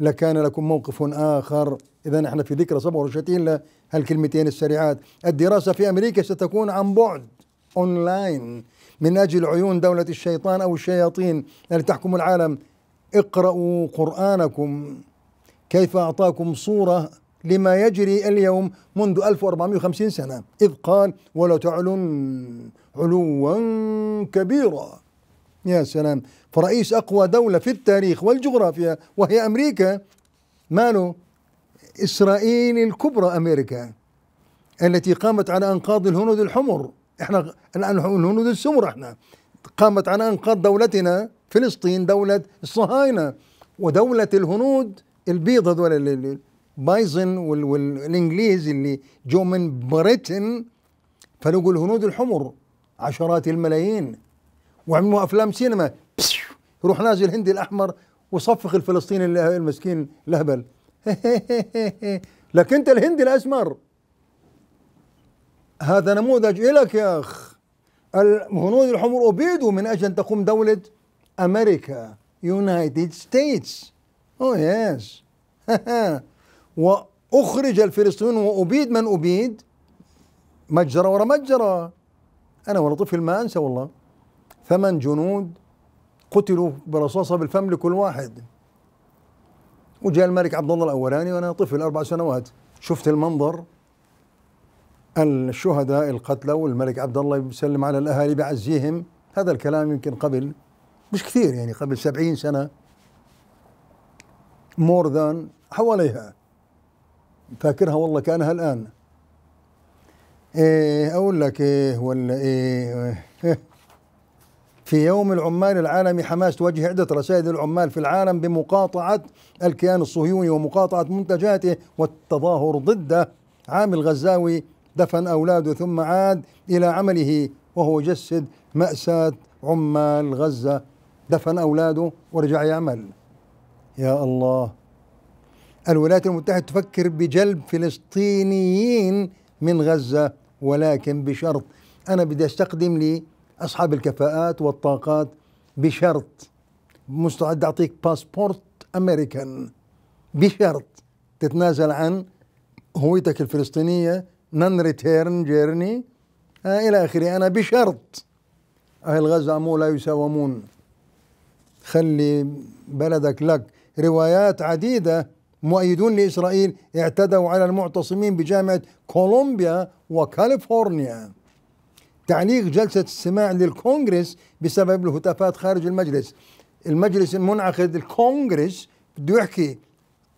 لكان لكم موقف آخر إذا نحن في ذكرى 27 لهالكلمتين السريعات الدراسة في أمريكا ستكون عن بعد أونلاين من أجل عيون دولة الشيطان أو الشياطين التي يعني تحكم العالم اقرأوا قرآنكم كيف أعطاكم صورة لما يجري اليوم منذ 1450 سنة إذ قال ولا تعلن علوا كبيرا يا سلام فرئيس أقوى دولة في التاريخ والجغرافيا وهي أمريكا ماله إسرائيل الكبرى أمريكا التي قامت على أنقاض الهنود الحمر احنا الآن الهنود السمر احنا قامت على أنقاض دولتنا فلسطين دولة الصهاينة ودولة الهنود البيض هذول بايزن والانجليز اللي جو من بريتن فلقوا الهنود الحمر عشرات الملايين وعملوا افلام سينما روح نازل الهندي الاحمر وصفخ الفلسطيني المسكين الاهبل لكن انت الهندي الاسمر هذا نموذج لك يا اخ الهنود الحمر ابيدوا من اجل ان تقوم دوله امريكا يونايتد ستيتس او يس واخرج الفلسطينيون وابيد من ابيد مجزره ورا مجزره انا ولا طفل ما انسى والله ثمان جنود قتلوا برصاصة بالفم لكل واحد وجاء الملك عبد الله الأولاني وأنا طفل أربع سنوات شفت المنظر الشهداء القتلى والملك عبد الله يسلم على الأهالي بعزيهم هذا الكلام يمكن قبل مش كثير يعني قبل سبعين سنة مور ذان حواليها فاكرها والله كانها الآن إيه أقول لك إيه ولا إيه, إيه في يوم العمال العالمي حماس توجه عدة رسائل للعمال في العالم بمقاطعة الكيان الصهيوني ومقاطعة منتجاته والتظاهر ضده عامل غزاوي دفن أولاده ثم عاد إلى عمله وهو يجسد مأساة عمال غزة دفن أولاده ورجع يعمل يا الله الولايات المتحدة تفكر بجلب فلسطينيين من غزة ولكن بشرط أنا بدي أستقدم لي اصحاب الكفاءات والطاقات بشرط مستعد اعطيك باسبورت امريكان بشرط تتنازل عن هويتك الفلسطينيه نون ريتيرن جيرني الى اخره انا بشرط اهل غزه مو لا يساومون خلي بلدك لك روايات عديده مؤيدون لاسرائيل اعتدوا على المعتصمين بجامعه كولومبيا وكاليفورنيا تعليق جلسة السماع للكونغرس بسبب الهتافات خارج المجلس المجلس المنعقد الكونغرس بده يحكي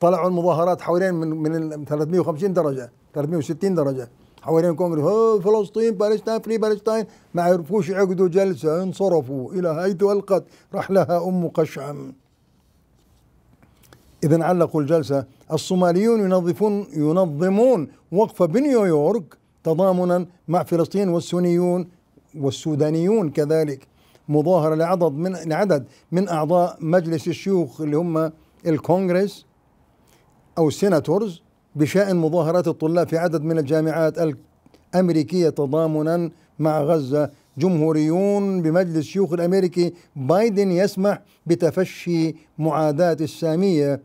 طلعوا المظاهرات حوالين من من 350 درجة 360 درجة حوالين الكونغرس فلسطين بالستاين فري بالستاين ما عرفوش يعقدوا جلسة انصرفوا إلى هيدو ألقت رحلها أم قشعم إذا علقوا الجلسة الصوماليون ينظفون ينظمون وقفة بنيويورك تضامنا مع فلسطين والسنيون والسودانيون كذلك مظاهرة لعدد من لعدد من أعضاء مجلس الشيوخ اللي هم الكونغرس أو السيناتورز بشأن مظاهرات الطلاب في عدد من الجامعات الأمريكية تضامنا مع غزة جمهوريون بمجلس الشيوخ الأمريكي بايدن يسمح بتفشي معاداة السامية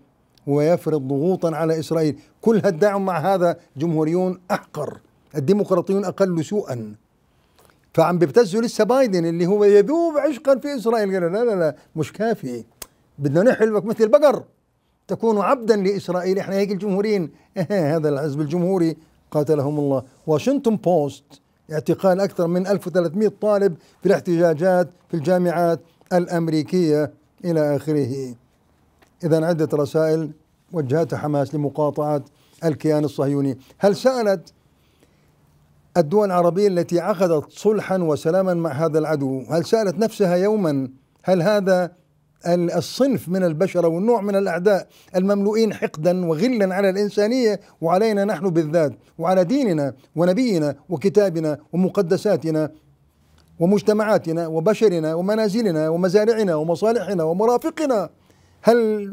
ويفرض ضغوطا على إسرائيل كل هالدعم مع هذا جمهوريون أحقر الديمقراطيون اقل سوءا فعم بيبتزوا لسه بايدن اللي هو يذوب عشقا في اسرائيل قال لا لا لا مش كافي بدنا نحلبك مثل البقر تكون عبدا لاسرائيل احنا هيك الجمهوريين إيه، هذا الحزب الجمهوري قاتلهم الله واشنطن بوست اعتقال اكثر من 1300 طالب في الاحتجاجات في الجامعات الامريكيه الى اخره اذا عده رسائل وجهتها حماس لمقاطعه الكيان الصهيوني هل سالت الدول العربية التي عقدت صلحا وسلاما مع هذا العدو هل سألت نفسها يوما هل هذا الصنف من البشر والنوع من الأعداء المملوئين حقدا وغلا على الإنسانية وعلينا نحن بالذات وعلى ديننا ونبينا وكتابنا ومقدساتنا ومجتمعاتنا وبشرنا ومنازلنا ومزارعنا ومصالحنا ومرافقنا هل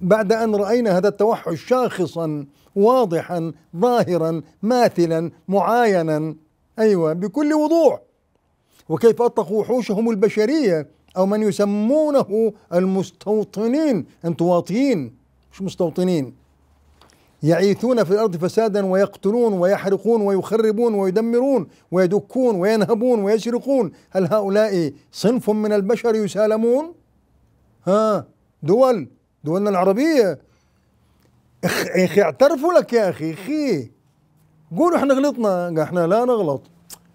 بعد أن رأينا هذا التوحش شاخصا واضحا ظاهرا ماثلا معاينا ايوه بكل وضوح وكيف اطلقوا وحوشهم البشريه او من يسمونه المستوطنين واطيين مش مستوطنين يعيثون في الارض فسادا ويقتلون ويحرقون ويخربون ويدمرون ويدكون وينهبون ويسرقون هل هؤلاء صنف من البشر يسالمون ها دول دولنا العربيه يا اخي اعترفوا لك يا اخي اخي قولوا احنا غلطنا احنا لا نغلط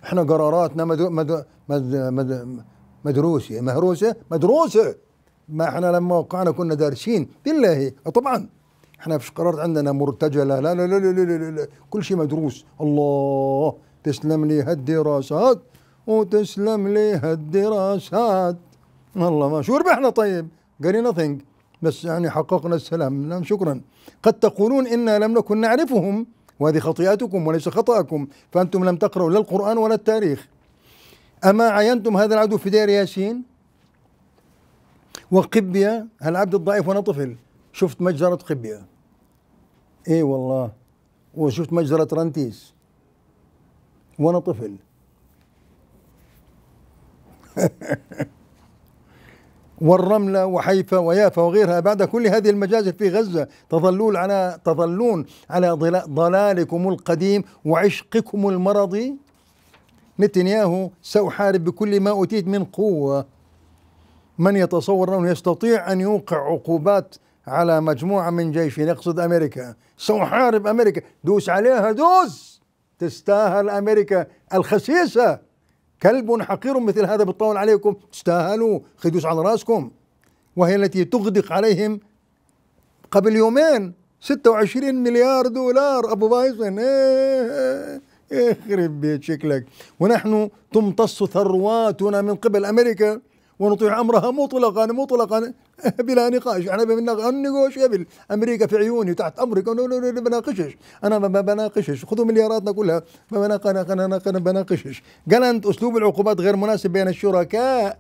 احنا قراراتنا مدو مدو مد مدروسه مهروسه مدروسه ما احنا لما وقعنا كنا دارسين بالله طبعا احنا فيش قرارات عندنا مرتجله لا لا لا لا لا, لا, لا. كل شيء مدروس الله تسلم لي هالدراسات وتسلم لي هالدراسات والله ما شو ربحنا طيب قال نثينج بس يعني حققنا السلام نعم شكرا قد تقولون إنا لم نكن نعرفهم وهذه خطيئتكم وليس خطأكم فأنتم لم تقرأوا لا القرآن ولا التاريخ أما عينتم هذا العدو في دير ياسين وقبية العبد الضعيف وأنا طفل شفت مجزرة قبية إي والله وشفت مجزرة رنتيس وأنا طفل والرملة وحيفا ويافا وغيرها بعد كل هذه المجازر في غزة تظلون على تظلون على ضلالكم القديم وعشقكم المرضي نتنياهو سأحارب بكل ما أوتيت من قوة من يتصور أنه يستطيع أن يوقع عقوبات على مجموعة من جيشي نقصد أمريكا سأحارب أمريكا دوس عليها دوس تستاهل أمريكا الخسيسة كلب حقير مثل هذا بالطول عليكم تستاهلوا خدوش على راسكم وهي التي تغدق عليهم قبل يومين 26 مليار دولار ابو بايزن يخرب إيه، إيه، بيت شكلك ونحن تمتص ثرواتنا من قبل امريكا ونطيع امرها مطلقا مطلقا بلا نقاش احنا بنناقش قبل امريكا في عيوني تحت امرك ما بناقشش انا ما بناقشش خذوا ملياراتنا كلها ما بناقشش قال انت اسلوب العقوبات غير مناسب بين الشركاء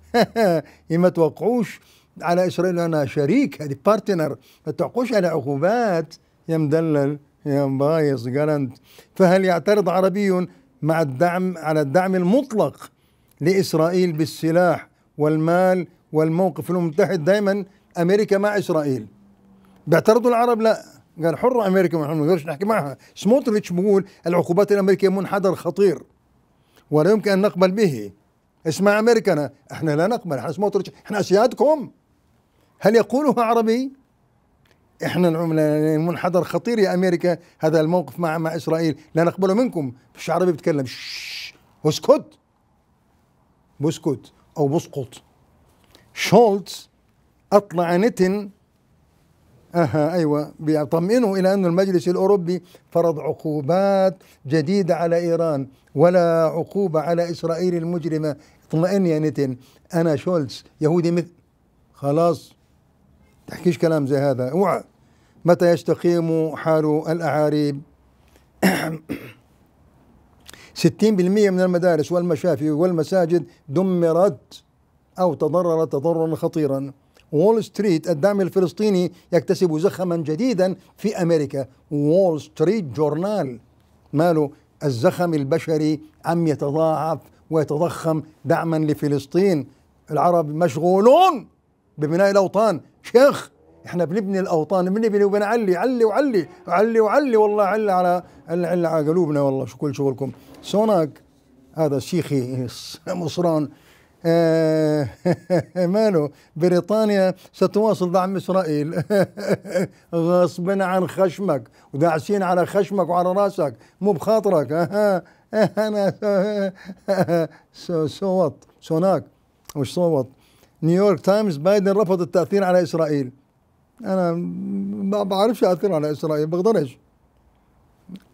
ما توقعوش على اسرائيل انا شريك هذه بارتنر ما توقعوش على عقوبات يا مدلل يا مبايص قال انت فهل يعترض عربي مع الدعم على الدعم المطلق لاسرائيل بالسلاح والمال والموقف في الامم المتحده دايما امريكا مع اسرائيل بيعترضوا العرب لا قال حر امريكا ما نقدرش نحكي معها سموتريتش بيقول العقوبات الامريكيه منحدر خطير ولا يمكن ان نقبل به اسمع امريكا أنا. احنا لا نقبل احنا سموتريتش احنا اسيادكم هل يقولها عربي احنا منحدر خطير يا امريكا هذا الموقف مع مع اسرائيل لا نقبله منكم مش عربي بيتكلم اسكت بسكت او بسقط شولتز أطلع نتن أها أيوة بيطمئنه إلى أن المجلس الأوروبي فرض عقوبات جديدة على إيران ولا عقوبة على إسرائيل المجرمة اطمئن يا نتن أنا شولتز يهودي مثل خلاص تحكيش كلام زي هذا اوعى متى يستقيم حال الأعاريب 60% من المدارس والمشافي والمساجد دمرت أو تضرر تضررا خطيرا وول ستريت الدعم الفلسطيني يكتسب زخما جديدا في أمريكا وول ستريت جورنال ماله الزخم البشري عم يتضاعف ويتضخم دعما لفلسطين العرب مشغولون ببناء الأوطان شيخ احنا بنبني الاوطان بنبني وبنعلي علي وعلي علي وعلي والله علي على علي, علي علي قلوبنا والله شو كل شغلكم سوناك هذا شيخي إيه، مصران آه، ماله بريطانيا ستواصل دعم إسرائيل غصبا عن خشمك وداعسين على خشمك وعلى راسك مو بخاطرك أنا سو سوناك مش صوت نيويورك تايمز بايدن رفض التأثير على إسرائيل أنا ما بعرفش أثر على إسرائيل بقدرش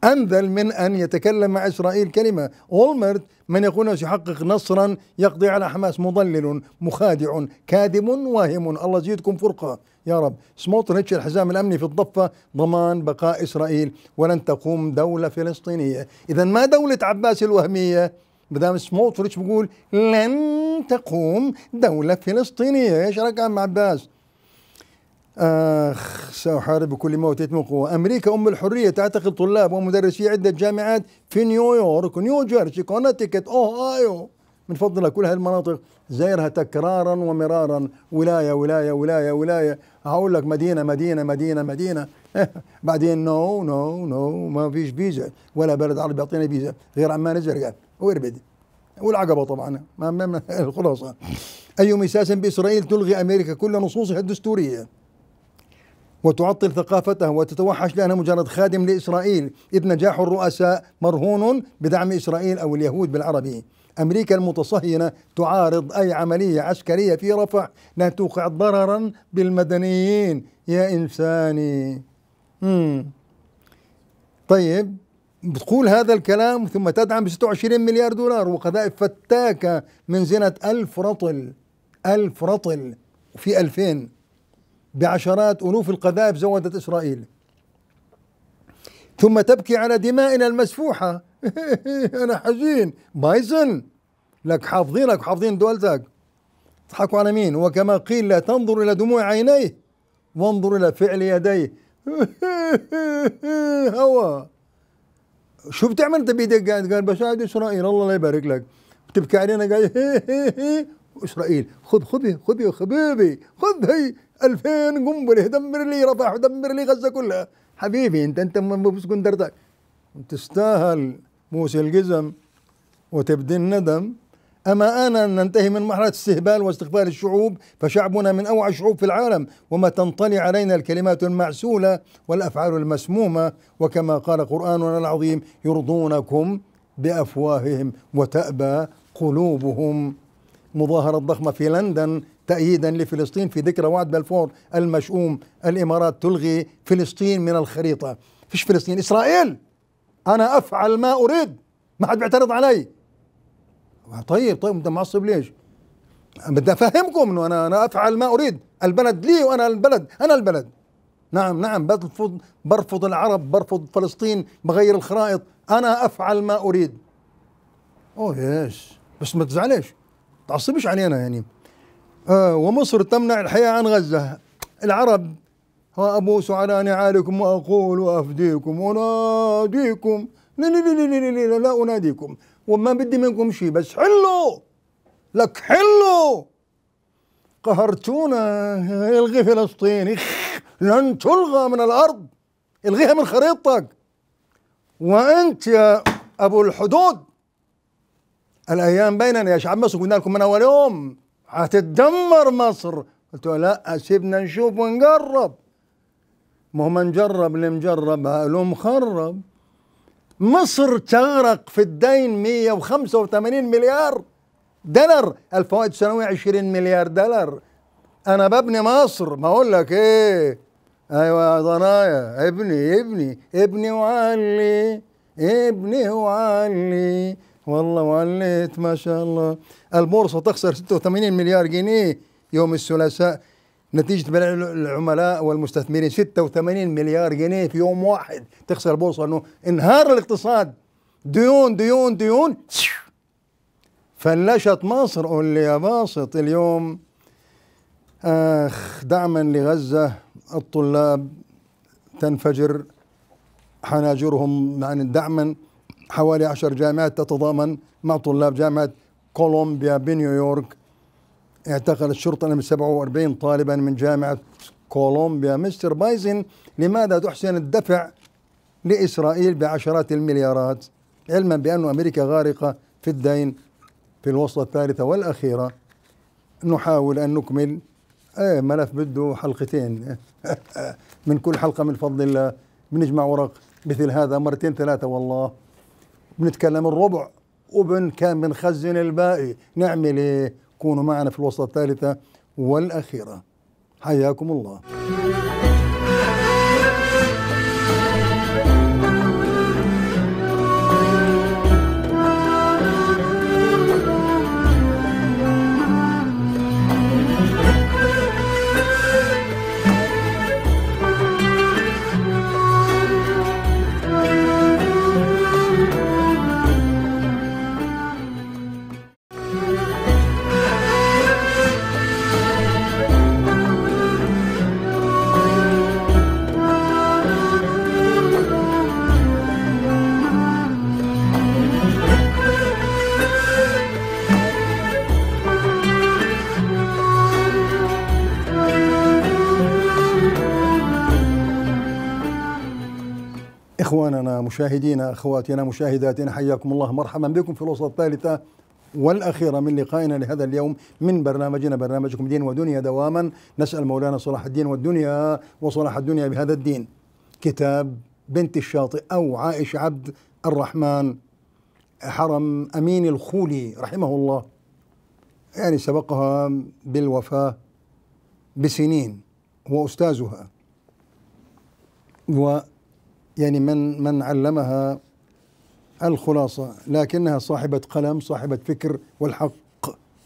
أنذل من أن يتكلم مع إسرائيل كلمة أولمرت من يقول سيحقق نصرا يقضي على حماس مضلل مخادع كاذب واهم الله يزيدكم فرقة يا رب سموتريتش الحزام الأمني في الضفة ضمان بقاء إسرائيل ولن تقوم دولة فلسطينية إذا ما دولة عباس الوهمية مدام سموتريتش بيقول لن تقوم دولة فلسطينية ايش رقم عباس اخ ساحارب بكل ما اوتيت من قوه امريكا ام الحريه تعتقل طلاب ومدرسي عده جامعات في نيويورك ونيو كونتيكت اوهايو من فضلها كل هالمناطق زايرها تكرارا ومرارا ولايه ولايه ولايه ولايه هقول لك مدينه مدينه مدينه مدينه بعدين نو نو نو ما فيش فيزا ولا بلد عربي يعطينا فيزا غير عمان الزرقاء ويربد والعقبه طبعا ما الخلاصه اي مساس باسرائيل تلغي امريكا كل نصوصها الدستوريه وتعطل ثقافتها وتتوحش لأنها مجرد خادم لإسرائيل إذ نجاح الرؤساء مرهون بدعم إسرائيل أو اليهود بالعربي أمريكا المتصهينة تعارض أي عملية عسكرية في رفح لا توقع ضررا بالمدنيين يا إنساني مم. طيب بتقول هذا الكلام ثم تدعم ب 26 مليار دولار وقذائف فتاكة من زنة ألف رطل ألف رطل في ألفين بعشرات ألوف القذائف زودت إسرائيل ثم تبكي على دمائنا المسفوحة أنا حزين بايسن لك حافظينك وحافظين دولتك تضحكوا على مين وكما قيل لا تنظر إلى دموع عينيه وانظر إلى فعل يديه هوا شو بتعمل انت بيدك قاعد قال بساعد اسرائيل الله لا يبارك لك بتبكي علينا قاعد واسرائيل خذ خذي خذي يا حبيبي خذ هي 2000 قنبله دمر لي رفح ودمر لي غزه كلها حبيبي انت انت مبوس قندرتك تستاهل موسى القزم وتبدي الندم أما أنا أن ننتهي من مرحلة استهبال واستغفال الشعوب فشعبنا من أوعى الشعوب في العالم وما تنطلي علينا الكلمات المعسولة والأفعال المسمومة وكما قال قرآننا العظيم يرضونكم بأفواههم وتأبى قلوبهم مظاهرة ضخمة في لندن تأييدا لفلسطين في ذكرى وعد بلفور المشؤوم الإمارات تلغي فلسطين من الخريطة فيش فلسطين إسرائيل أنا أفعل ما أريد ما حد بيعترض علي طيب طيب أنت معصب ليش بدي أفهمكم أنه أنا أنا أفعل ما أريد البلد لي وأنا البلد أنا البلد نعم نعم برفض برفض العرب برفض فلسطين بغير الخرائط أنا أفعل ما أريد أوه يس بس ما تزعلش تعصبش علينا يعني آه ومصر تمنع الحياة عن غزة العرب وأبوس على نعالكم وأقول وأفديكم أناديكم لا لا لا لا لا لا, لا أناديكم وما بدي منكم شيء بس حلوا لك حلوا قهرتونا الغي فلسطين لن تلغى من الأرض الغيها من خريطتك وأنت يا أبو الحدود الايام بيننا يا شعب مصر قلنا لكم من اول يوم هتتدمر مصر قلتوا لا سيبنا نشوف ونجرب ما هو من جرب اللي مجرب له مخرب مصر تغرق في الدين 185 مليار دولار الفوائد السنوية 20 مليار دولار انا ببني مصر ما اقول لك ايه ايوه يا ضنايا ابني ابني ابني وعلي ابني وعلي والله وليت ما شاء الله البورصة تخسر 86 مليار جنيه يوم الثلاثاء نتيجة بيع العملاء والمستثمرين 86 مليار جنيه في يوم واحد تخسر البورصة انه انهار الاقتصاد ديون ديون ديون فلشت مصر قول لي يا باسط اليوم اخ دعما لغزة الطلاب تنفجر حناجرهم يعني دعما حوالي عشر جامعات تتضامن مع طلاب جامعة كولومبيا بنيويورك اعتقل الشرطة من 47 طالبا من جامعة كولومبيا مستر بايزن لماذا تحسن الدفع لإسرائيل بعشرات المليارات علما بأن أمريكا غارقة في الدين في الوصلة الثالثة والأخيرة نحاول أن نكمل ايه ملف بده حلقتين من كل حلقة من فضل الله بنجمع ورق مثل هذا مرتين ثلاثة والله بنتكلم الربع وبن كان بنخزن الباقي نعمل ايه كونوا معنا في الوصلة الثالثة والأخيرة حياكم الله إخواننا مشاهدينا أخواتنا مشاهداتنا حياكم الله مرحبا بكم في الوصلة الثالثة والأخيرة من لقائنا لهذا اليوم من برنامجنا برنامجكم دين ودنيا دواما نسأل مولانا صلاح الدين والدنيا وصلاح الدنيا بهذا الدين كتاب بنت الشاطئ أو عائش عبد الرحمن حرم أمين الخولي رحمه الله يعني سبقها بالوفاة بسنين هو أستاذها و يعني من من علمها الخلاصة لكنها صاحبة قلم صاحبة فكر والحق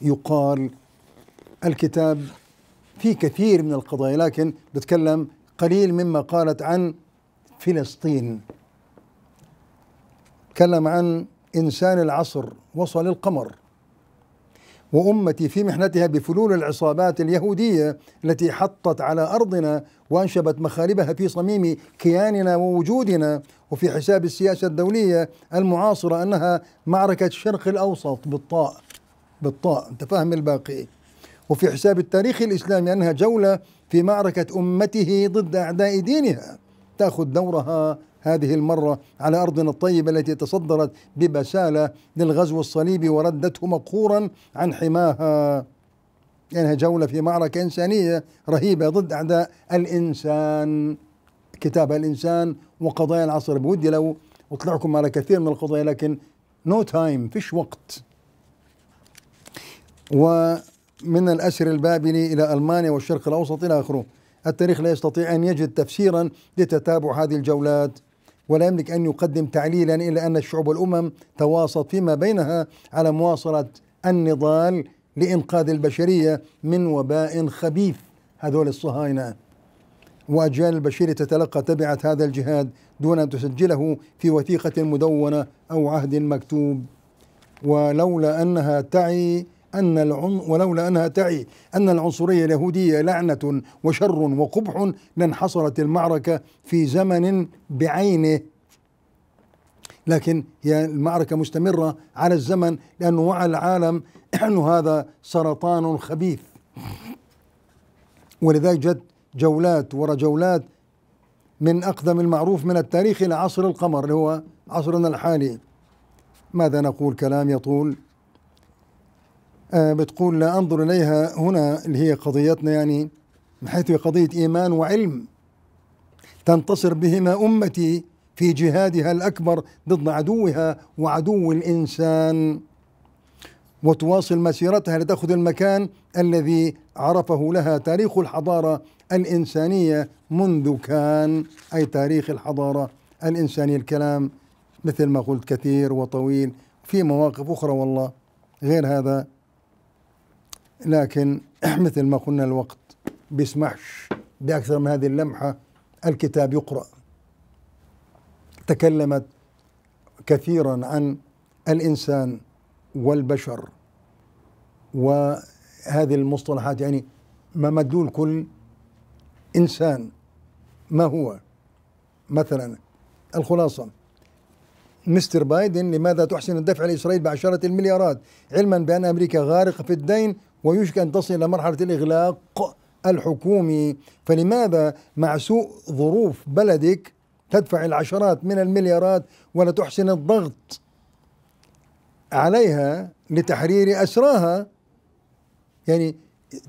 يقال الكتاب في كثير من القضايا لكن بتكلم قليل مما قالت عن فلسطين تكلم عن إنسان العصر وصل القمر وأمتي في محنتها بفلول العصابات اليهودية التي حطت على أرضنا وأنشبت مخاربها في صميم كياننا ووجودنا وفي حساب السياسة الدولية المعاصرة أنها معركة الشرق الأوسط بالطاء بالطاء أنت فاهم الباقي وفي حساب التاريخ الإسلامي أنها جولة في معركة أمته ضد أعداء دينها تأخذ دورها هذه المرة على أرضنا الطيبة التي تصدرت ببسالة للغزو الصليبي وردته مقهورا عن حماها لأنها يعني جولة في معركة إنسانية رهيبة ضد أعداء الإنسان كتاب الإنسان وقضايا العصر بودي لو أطلعكم على كثير من القضايا لكن نو no تايم فيش وقت ومن الأسر البابلي إلى ألمانيا والشرق الأوسط إلى آخره التاريخ لا يستطيع أن يجد تفسيرا لتتابع هذه الجولات ولا يملك أن يقدم تعليلا إلا أن الشعوب والأمم تواصلت فيما بينها على مواصلة النضال لإنقاذ البشرية من وباء خبيث هذول الصهاينة وأجيال البشرية تتلقى تبعة هذا الجهاد دون أن تسجله في وثيقة مدونة أو عهد مكتوب ولولا أنها تعي أن العن ولولا أنها تعي أن العنصرية اليهودية لعنة وشر وقبح لانحصرت المعركة في زمن بعينه لكن هي المعركة مستمرة على الزمن لأنه وعى العالم أن هذا سرطان خبيث ولذلك جت جولات ورا جولات من أقدم المعروف من التاريخ إلى عصر القمر اللي هو عصرنا الحالي ماذا نقول كلام يطول آه، بتقول لا أنظر إليها هنا اللي هي قضيتنا يعني من حيث قضية إيمان وعلم تنتصر بهما أمتي في جهادها الأكبر ضد عدوها وعدو الإنسان وتواصل مسيرتها لتأخذ المكان الذي عرفه لها تاريخ الحضارة الإنسانية منذ كان أي تاريخ الحضارة الإنسانية الكلام مثل ما قلت كثير وطويل في مواقف أخرى والله غير هذا لكن مثل ما قلنا الوقت بيسمحش بأكثر من هذه اللمحة الكتاب يقرأ تكلمت كثيرا عن الإنسان والبشر وهذه المصطلحات يعني ما مدلول كل إنسان ما هو مثلا الخلاصة مستر بايدن لماذا تحسن الدفع لإسرائيل بعشرة المليارات علما بأن أمريكا غارقة في الدين ويشك أن تصل إلى مرحلة الإغلاق الحكومي فلماذا مع سوء ظروف بلدك تدفع العشرات من المليارات ولا تحسن الضغط عليها لتحرير أسراها يعني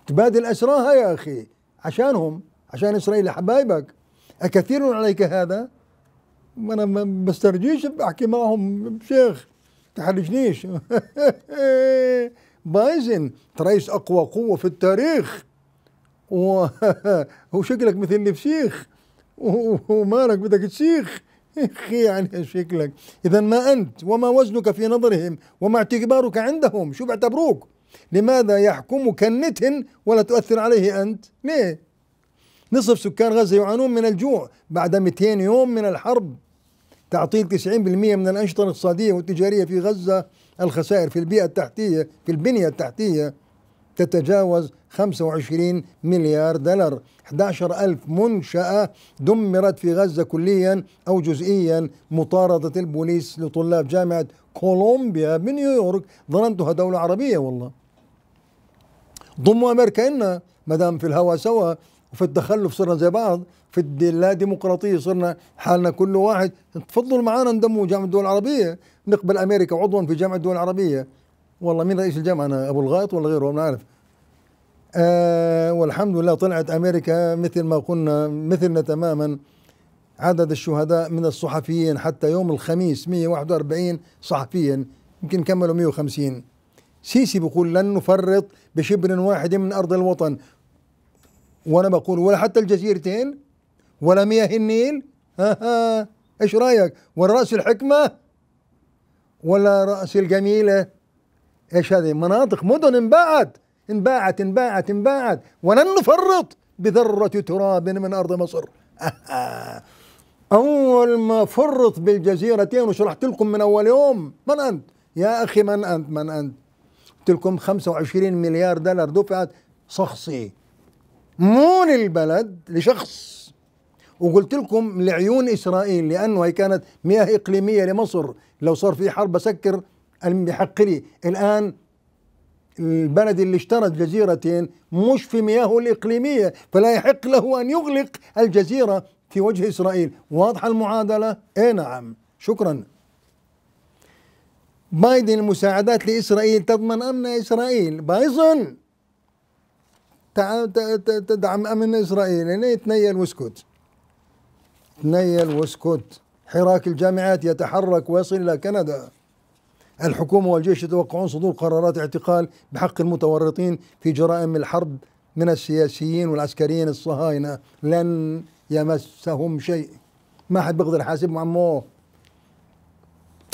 تبادل أسراها يا أخي عشانهم عشان إسرائيل حبايبك أكثير عليك هذا أنا ما بسترجيش بحكي معهم شيخ تحرجنيش بايزن رئيس اقوى قوه في التاريخ وشكلك مثل نفسيخ ومالك بدك تشيخ اخي يعني شكلك اذا ما انت وما وزنك في نظرهم وما اعتبارك عندهم شو بيعتبروك لماذا يحكمك النتن ولا تؤثر عليه انت ليه نصف سكان غزه يعانون من الجوع بعد 200 يوم من الحرب تعطيل 90% من الانشطه الاقتصاديه والتجاريه في غزه الخسائر في البيئة التحتية في البنية التحتية تتجاوز 25 مليار دولار 11 ألف منشأة دمرت في غزة كليا أو جزئيا مطاردة البوليس لطلاب جامعة كولومبيا بنيويورك ظننتها دولة عربية والله ضموا أمريكا إلنا مدام في الهوا سوا وفي التخلف صرنا زي بعض في اللا ديمقراطيه صرنا حالنا كل واحد تفضلوا معنا ندموا جامعه الدول العربيه نقبل امريكا عضوا في جامعه الدول العربيه والله مين رئيس الجامعه انا ابو الغايط ولا غيره ما عارف آه والحمد لله طلعت امريكا مثل ما قلنا مثلنا تماما عدد الشهداء من الصحفيين حتى يوم الخميس 141 صحفيا يمكن كملوا 150 سيسي بيقول لن نفرط بشبر واحد من ارض الوطن وانا بقول ولا حتى الجزيرتين ولا مياه النيل ها ها ايش رايك ولا راس الحكمه ولا راس الجميله ايش هذه مناطق مدن انباعت انباعت انباعت انباعت ولن نفرط بذره تراب من ارض مصر اول ما فرط بالجزيرتين وشرحت لكم من اول يوم من انت يا اخي من انت من انت قلت لكم 25 مليار دولار دفعت شخصي مون البلد لشخص وقلت لكم لعيون إسرائيل لأنه هي كانت مياه إقليمية لمصر لو صار في حرب أسكر بحق لي الآن البلد اللي اشترت جزيرتين مش في مياهه الإقليمية فلا يحق له أن يغلق الجزيرة في وجه إسرائيل واضحة المعادلة؟ اي نعم شكرا بايدن المساعدات لإسرائيل تضمن أمن إسرائيل بايزن تدعم أمن إسرائيل يعني تنيل واسكت تنيل واسكت حراك الجامعات يتحرك ويصل إلى كندا الحكومة والجيش يتوقعون صدور قرارات اعتقال بحق المتورطين في جرائم الحرب من السياسيين والعسكريين الصهاينة لن يمسهم شيء ما حد بيقدر يحاسبهم عموه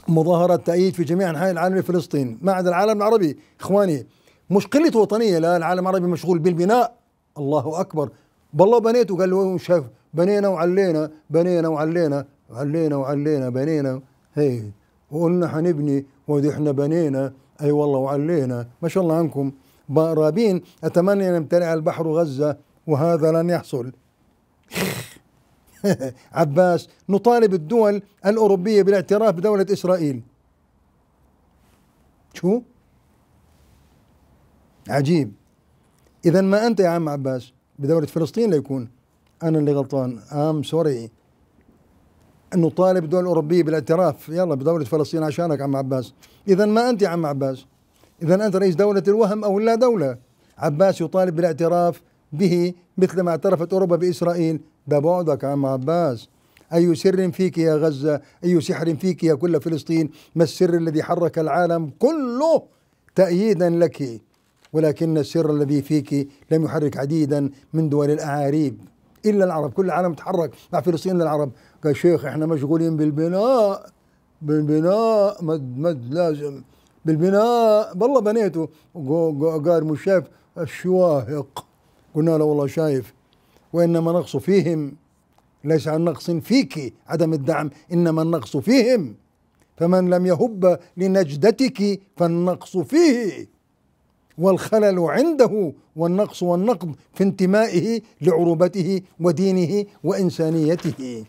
مظاهرة تأييد في جميع أنحاء العالم فلسطين ما عدا العالم العربي إخواني مش قلة وطنية لا العالم العربي مشغول بالبناء الله أكبر بالله بنيته قال له شاف بنينا وعلينا بنينا وعلينا وعلينا وعلينا بنينا هي وقلنا حنبني ودي احنا بنينا اي والله وعلينا ما شاء الله عنكم رابين اتمنى ان يمتلئ البحر غزه وهذا لن يحصل عباس نطالب الدول الاوروبيه بالاعتراف بدوله اسرائيل شو عجيب اذا ما انت يا عم عباس بدوله فلسطين ليكون انا اللي غلطان ام سوري انه طالب الدول الاوروبيه بالاعتراف يلا بدوله فلسطين عشانك عم عباس اذا ما انت يا عم عباس اذا انت رئيس دوله الوهم او لا دوله عباس يطالب بالاعتراف به مثل ما اعترفت اوروبا باسرائيل ببعدك عم عباس أي سر فيك يا غزة أي سحر فيك يا كل فلسطين ما السر الذي حرك العالم كله تأييدا لك ولكن السر الذي فيك لم يحرك عديدا من دول الأعاريب الا العرب كل العالم تحرك مع فلسطين العرب قال شيخ احنا مشغولين بالبناء بالبناء مد مد لازم بالبناء بالله بنيته قال مش شايف الشواهق قلنا له والله شايف وانما نقص فيهم ليس عن نقص فيك عدم الدعم انما النقص فيهم فمن لم يهب لنجدتك فالنقص فيه والخلل عنده والنقص والنقض في انتمائه لعروبته ودينه وإنسانيته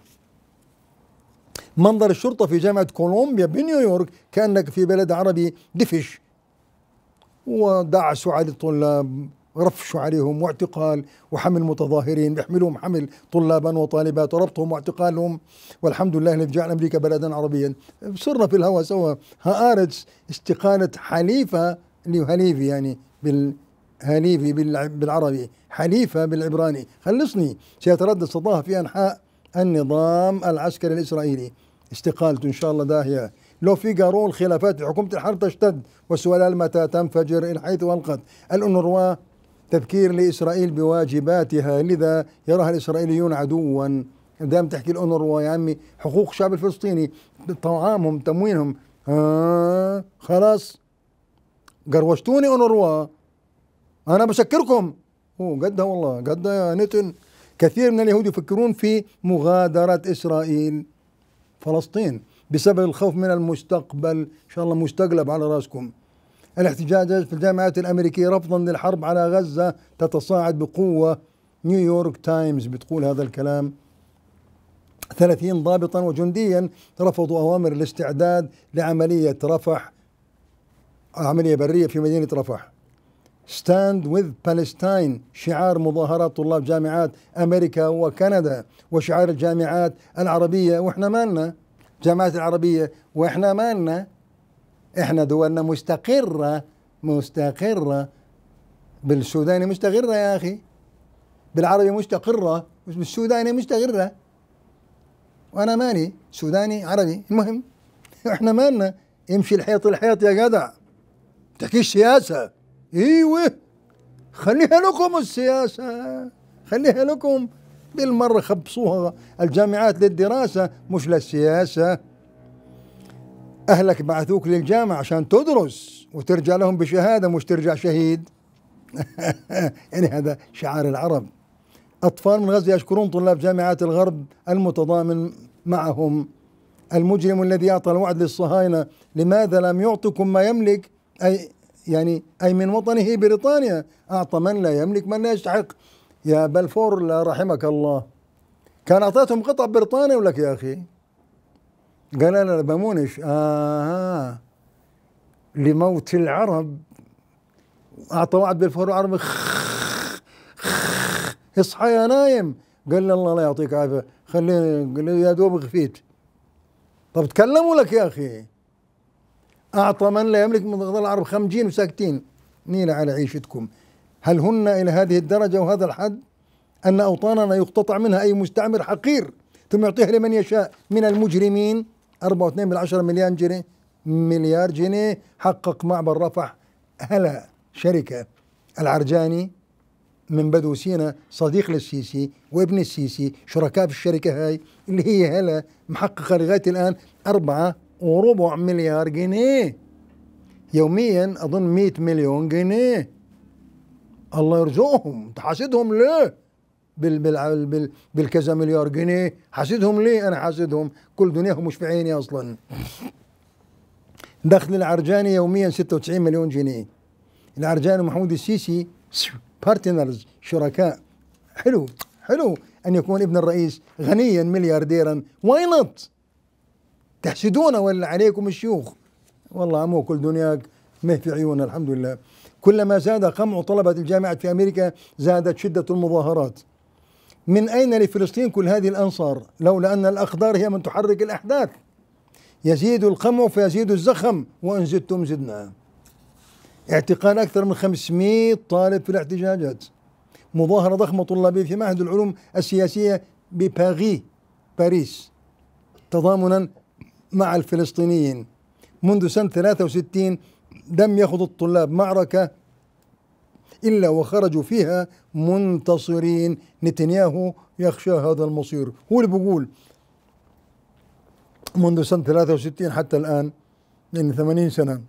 منظر الشرطة في جامعة كولومبيا بنيويورك كأنك في بلد عربي دفش ودعسوا على الطلاب رفشوا عليهم واعتقال وحمل متظاهرين بيحملهم حمل طلابا وطالبات وربطهم واعتقالهم والحمد لله الذي جعل امريكا بلدا عربيا صرنا في الهوى سوا هآرتس استقالة حليفه اللي هليفي يعني بال هليفي بالعربي حليفة بالعبراني خلصني سيتردد صداها في أنحاء النظام العسكري الإسرائيلي استقالته إن شاء الله داهية لو في قارون خلافات حكومة الحرب تشتد والسلال متى تنفجر إلى حيث ألقت الأنروا تذكير لإسرائيل بواجباتها لذا يراها الإسرائيليون عدوا دام تحكي الأنروا يا عمي حقوق الشعب الفلسطيني طعامهم تموينهم آه خلاص قروشتوني اونروا انا بشكركم هو قدها والله قدها يا نتن كثير من اليهود يفكرون في مغادرة إسرائيل فلسطين بسبب الخوف من المستقبل إن شاء الله مستقلب على رأسكم الاحتجاجات في الجامعات الأمريكية رفضا للحرب على غزة تتصاعد بقوة نيويورك تايمز بتقول هذا الكلام 30 ضابطا وجنديا رفضوا أوامر الاستعداد لعملية رفح عملية برية في مدينة رفح ستاند with بالستاين شعار مظاهرات طلاب جامعات أمريكا وكندا وشعار الجامعات العربية وإحنا مالنا الجامعات العربية وإحنا مالنا إحنا دولنا مستقرة مستقرة بالسوداني مستقرة يا أخي بالعربي مستقرة بالسوداني مستقرة وأنا مالي سوداني عربي المهم إحنا مالنا امشي الحيط الحيط يا جدع تكيش سياسة ايوه خليها لكم السياسة خليها لكم بالمرة خبصوها الجامعات للدراسة مش للسياسة أهلك بعثوك للجامعة عشان تدرس وترجع لهم بشهادة مش ترجع شهيد يعني هذا شعار العرب أطفال من غزة يشكرون طلاب جامعات الغرب المتضامن معهم المجرم الذي أعطى الوعد للصهاينة لماذا لم يعطكم ما يملك أي يعني أي من وطنه بريطانيا أعطى من لا يملك من لا يستحق يا بلفور لا رحمك الله كان أعطيتهم قطع بريطانيا ولك يا أخي قال أنا بمونش آه لموت العرب أعطى وعد بلفور العربي اصحى يا نايم قال له الله لا يعطيك عافية خليه قال له يا دوب خفيت طب تكلموا لك يا أخي أعطى من لا يملك من ضغط العرب خمجين وساكتين نيل على عيشتكم هل هن إلى هذه الدرجة وهذا الحد أن أوطاننا يقتطع منها أي مستعمر حقير ثم يعطيها لمن يشاء من المجرمين 4.2 بالعشرة مليار جنيه مليار جنيه حقق معبر رفح هلا شركة العرجاني من بدو سينا صديق للسيسي وابن السيسي شركاء في الشركة هاي اللي هي هلا محققة لغاية الآن أربعة وربع مليار جنيه يوميا اظن 100 مليون جنيه الله يرزقهم انت حاسدهم ليه بال بال بال بالكذا مليار جنيه حاسدهم ليه انا حاسدهم كل دنياهم مش في عيني اصلا دخل العرجاني يوميا 96 مليون جنيه العرجاني ومحمود السيسي بارتنرز شركاء حلو حلو ان يكون ابن الرئيس غنيا مليارديرا واي نوت تحسدونا ولا عليكم الشيوخ والله مو كل دنياك ما في عيوننا الحمد لله كلما زاد قمع طلبة الجامعة في أمريكا زادت شدة المظاهرات من أين لفلسطين كل هذه الأنصار لولا أن الأقدار هي من تحرك الأحداث يزيد القمع فيزيد الزخم وإن زدتم زدنا اعتقال أكثر من 500 طالب في الاحتجاجات مظاهرة ضخمة طلابية في معهد العلوم السياسية بباغي باريس تضامنا مع الفلسطينيين منذ سنة 63 لم يخض الطلاب معركة إلا وخرجوا فيها منتصرين نتنياهو يخشى هذا المصير هو اللي بقول منذ سنة 63 حتى الآن يعني 80 سنة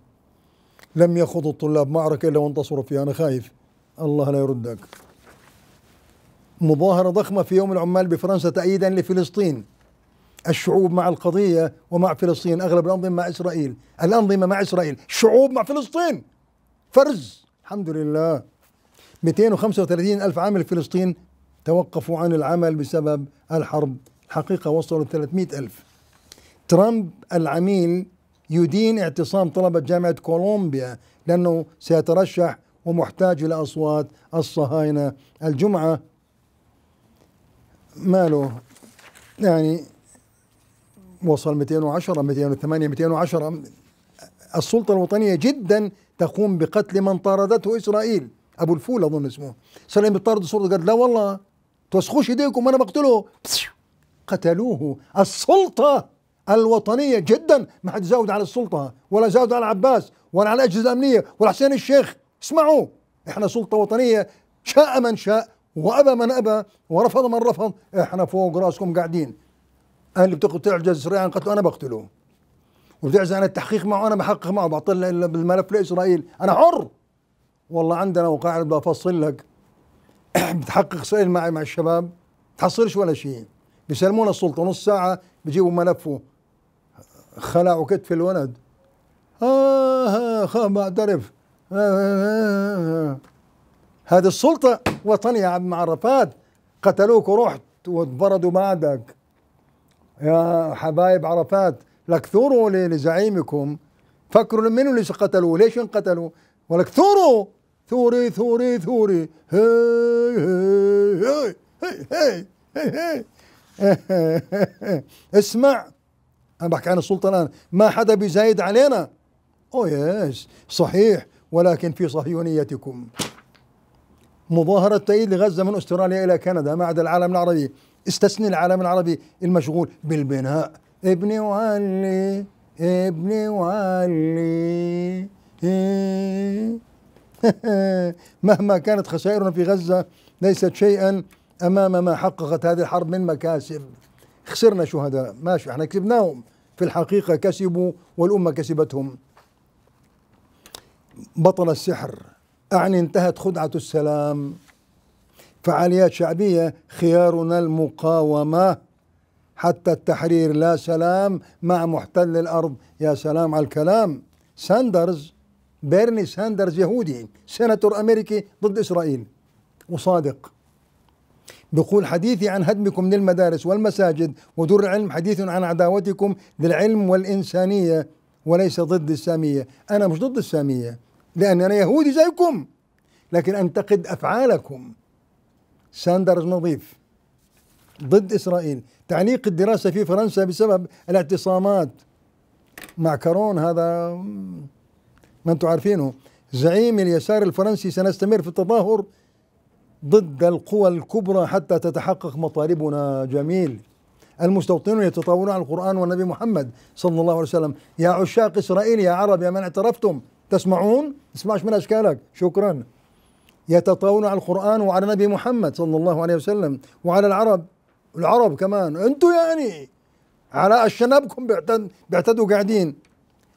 لم يخض الطلاب معركة إلا وانتصروا فيها أنا خايف الله لا يردك مظاهرة ضخمة في يوم العمال بفرنسا تأييدا لفلسطين الشعوب مع القضية ومع فلسطين أغلب الأنظمة مع إسرائيل الأنظمة مع إسرائيل شعوب مع فلسطين فرز الحمد لله 235 ألف عامل في فلسطين توقفوا عن العمل بسبب الحرب الحقيقة وصلوا 300 ألف ترامب العميل يدين اعتصام طلبة جامعة كولومبيا لأنه سيترشح ومحتاج إلى أصوات الصهاينة الجمعة ماله يعني وصل 210 208 210 السلطة الوطنية جدا تقوم بقتل من طاردته إسرائيل أبو الفول أظن اسمه سلام بيطارد السلطة قال لا والله توسخوش إيديكم أنا بقتله قتلوه السلطة الوطنية جدا ما حد زود على السلطة ولا زود على العباس ولا على الأجهزة الأمنية ولا حسين الشيخ اسمعوا احنا سلطة وطنية شاء من شاء وأبى من أبى ورفض من رفض احنا فوق راسكم قاعدين انا اللي بتقتل الجهاز الاسرائيلي انا قتله انا بقتله وبتعز انا التحقيق معه انا بحقق معه بعطل الملف لاسرائيل انا حر والله عندنا وقاعد بفصل لك بتحقق اسرائيل معي مع الشباب تحصلش ولا شيء بيسلمونا السلطه نص ساعه بجيبوا ملفه خلع وكتف الولد آه, آه خاف بعترف آه،, آه آه آه. هذه السلطه وطنيه يا عم عرفات قتلوك ورحت وانفردوا بعدك يا حبايب عرفات لكثروا لزعيمكم فكروا منو اللي قتلوا ليش انقتلوا ولكثروا ثوري ثوري ثوري هي هي هي هي هي هي اسمع انا بحكي عن السلطه الان ما حدا بيزايد علينا او يس صحيح ولكن في صهيونيتكم مظاهرة تأييد لغزة من أستراليا إلى كندا ما عدا العالم العربي استثني العالم العربي المشغول بالبناء ابني وعلي ابني وعلي مهما كانت خسائرنا في غزة ليست شيئا أمام ما حققت هذه الحرب من مكاسب خسرنا شهداء ماشي احنا كسبناهم في الحقيقة كسبوا والأمة كسبتهم بطل السحر أعني انتهت خدعة السلام فعاليات شعبية خيارنا المقاومة حتى التحرير لا سلام مع محتل الأرض يا سلام على الكلام ساندرز بيرني ساندرز يهودي سيناتور أمريكي ضد إسرائيل وصادق بقول حديثي عن هدمكم للمدارس والمساجد ودور العلم حديث عن عداوتكم للعلم والإنسانية وليس ضد السامية أنا مش ضد السامية لأن أنا يهودي زيكم لكن أنتقد أفعالكم ساندرز نظيف ضد إسرائيل تعليق الدراسة في فرنسا بسبب الاعتصامات مع كارون هذا ما أنتم عارفينه زعيم اليسار الفرنسي سنستمر في التظاهر ضد القوى الكبرى حتى تتحقق مطالبنا جميل المستوطنون يتطاولون على القرآن والنبي محمد صلى الله عليه وسلم يا عشاق إسرائيل يا عرب يا من اعترفتم تسمعون اسمعش من أشكالك شكرا يتطاولون على القرآن وعلى نبي محمد صلى الله عليه وسلم وعلى العرب العرب كمان انتوا يعني على أشنابكم بيعتد بيعتدوا قاعدين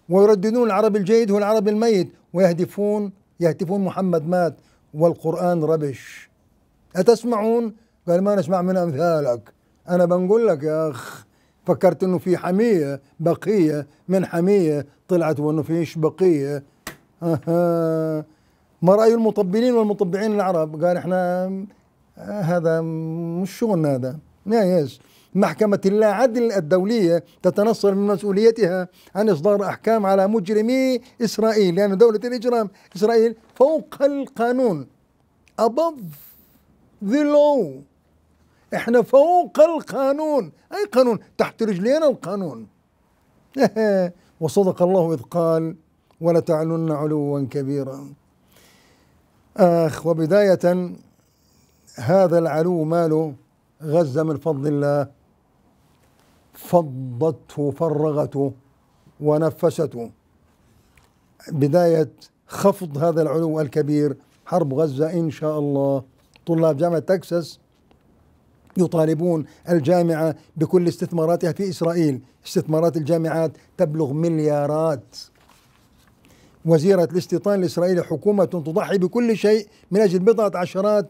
ويرددون العرب الجيد والعرب الميت ويهدفون يهتفون محمد مات والقرآن ربش أتسمعون؟ قال ما نسمع من أمثالك أنا بنقول لك يا أخ فكرت انه في حميه بقيه من حميه طلعت وانه فيش بقيه ما راي المطبلين والمطبعين العرب قال احنا آه، هذا مش شغلنا هذا نايش محكمة اللا عدل الدولية تتنصل من مسؤوليتها عن إصدار أحكام على مجرمي إسرائيل لأن يعني دولة الإجرام إسرائيل فوق القانون above the law احنا فوق القانون أي قانون تحت رجلينا القانون وصدق الله إذ قال ولتعلن علوا كبيرا آخ وبداية هذا العلو ماله غزة من فضل الله فضته فرغته ونفسته بداية خفض هذا العلو الكبير حرب غزة إن شاء الله طلاب جامعة تكساس يطالبون الجامعة بكل استثماراتها في إسرائيل استثمارات الجامعات تبلغ مليارات وزيرة الاستيطان الإسرائيلي حكومة تضحي بكل شيء من أجل بضعة عشرات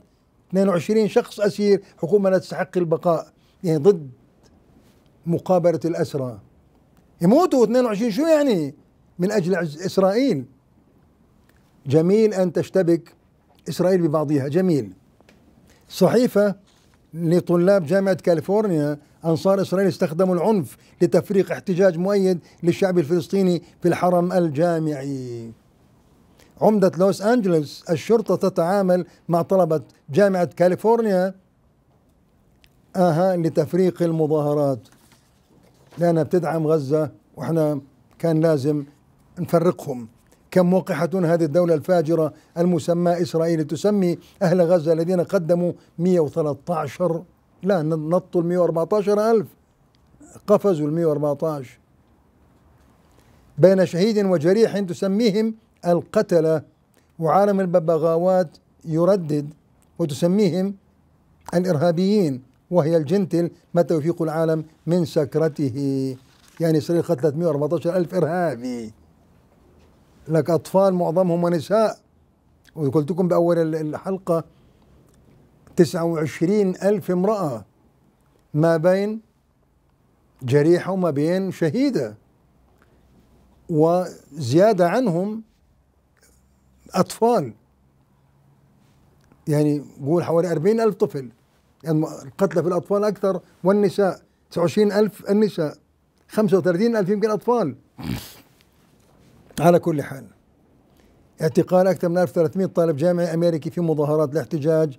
22 شخص أسير حكومة لا تستحق البقاء يعني ضد مقابلة الأسرى يموتوا 22 شو يعني من أجل إسرائيل جميل أن تشتبك إسرائيل ببعضها جميل صحيفة لطلاب جامعة كاليفورنيا أنصار إسرائيل استخدموا العنف لتفريق احتجاج مؤيد للشعب الفلسطيني في الحرم الجامعي عمدة لوس أنجلوس الشرطة تتعامل مع طلبة جامعة كاليفورنيا آها لتفريق المظاهرات لأنها بتدعم غزة وإحنا كان لازم نفرقهم كم موقحة هذه الدولة الفاجرة المسمى إسرائيل تسمي أهل غزة الذين قدموا 113 لا نطوا ال 114000 قفزوا ال 114 بين شهيد وجريح تسميهم القتلة وعالم الببغاوات يردد وتسميهم الإرهابيين وهي الجنتل ما توفيق العالم من سكرته يعني إسرائيل قتلت 114 ألف إرهابي لك أطفال معظمهم ونساء وقلت لكم بأول الحلقة 29 ألف امرأة ما بين جريحة وما بين شهيدة وزيادة عنهم أطفال يعني قول حوالي 40 ألف طفل يعني القتلى في الأطفال أكثر والنساء 29 ألف النساء 35 ألف يمكن أطفال على كل حال اعتقال أكثر من 1300 طالب جامعي أمريكي في مظاهرات الاحتجاج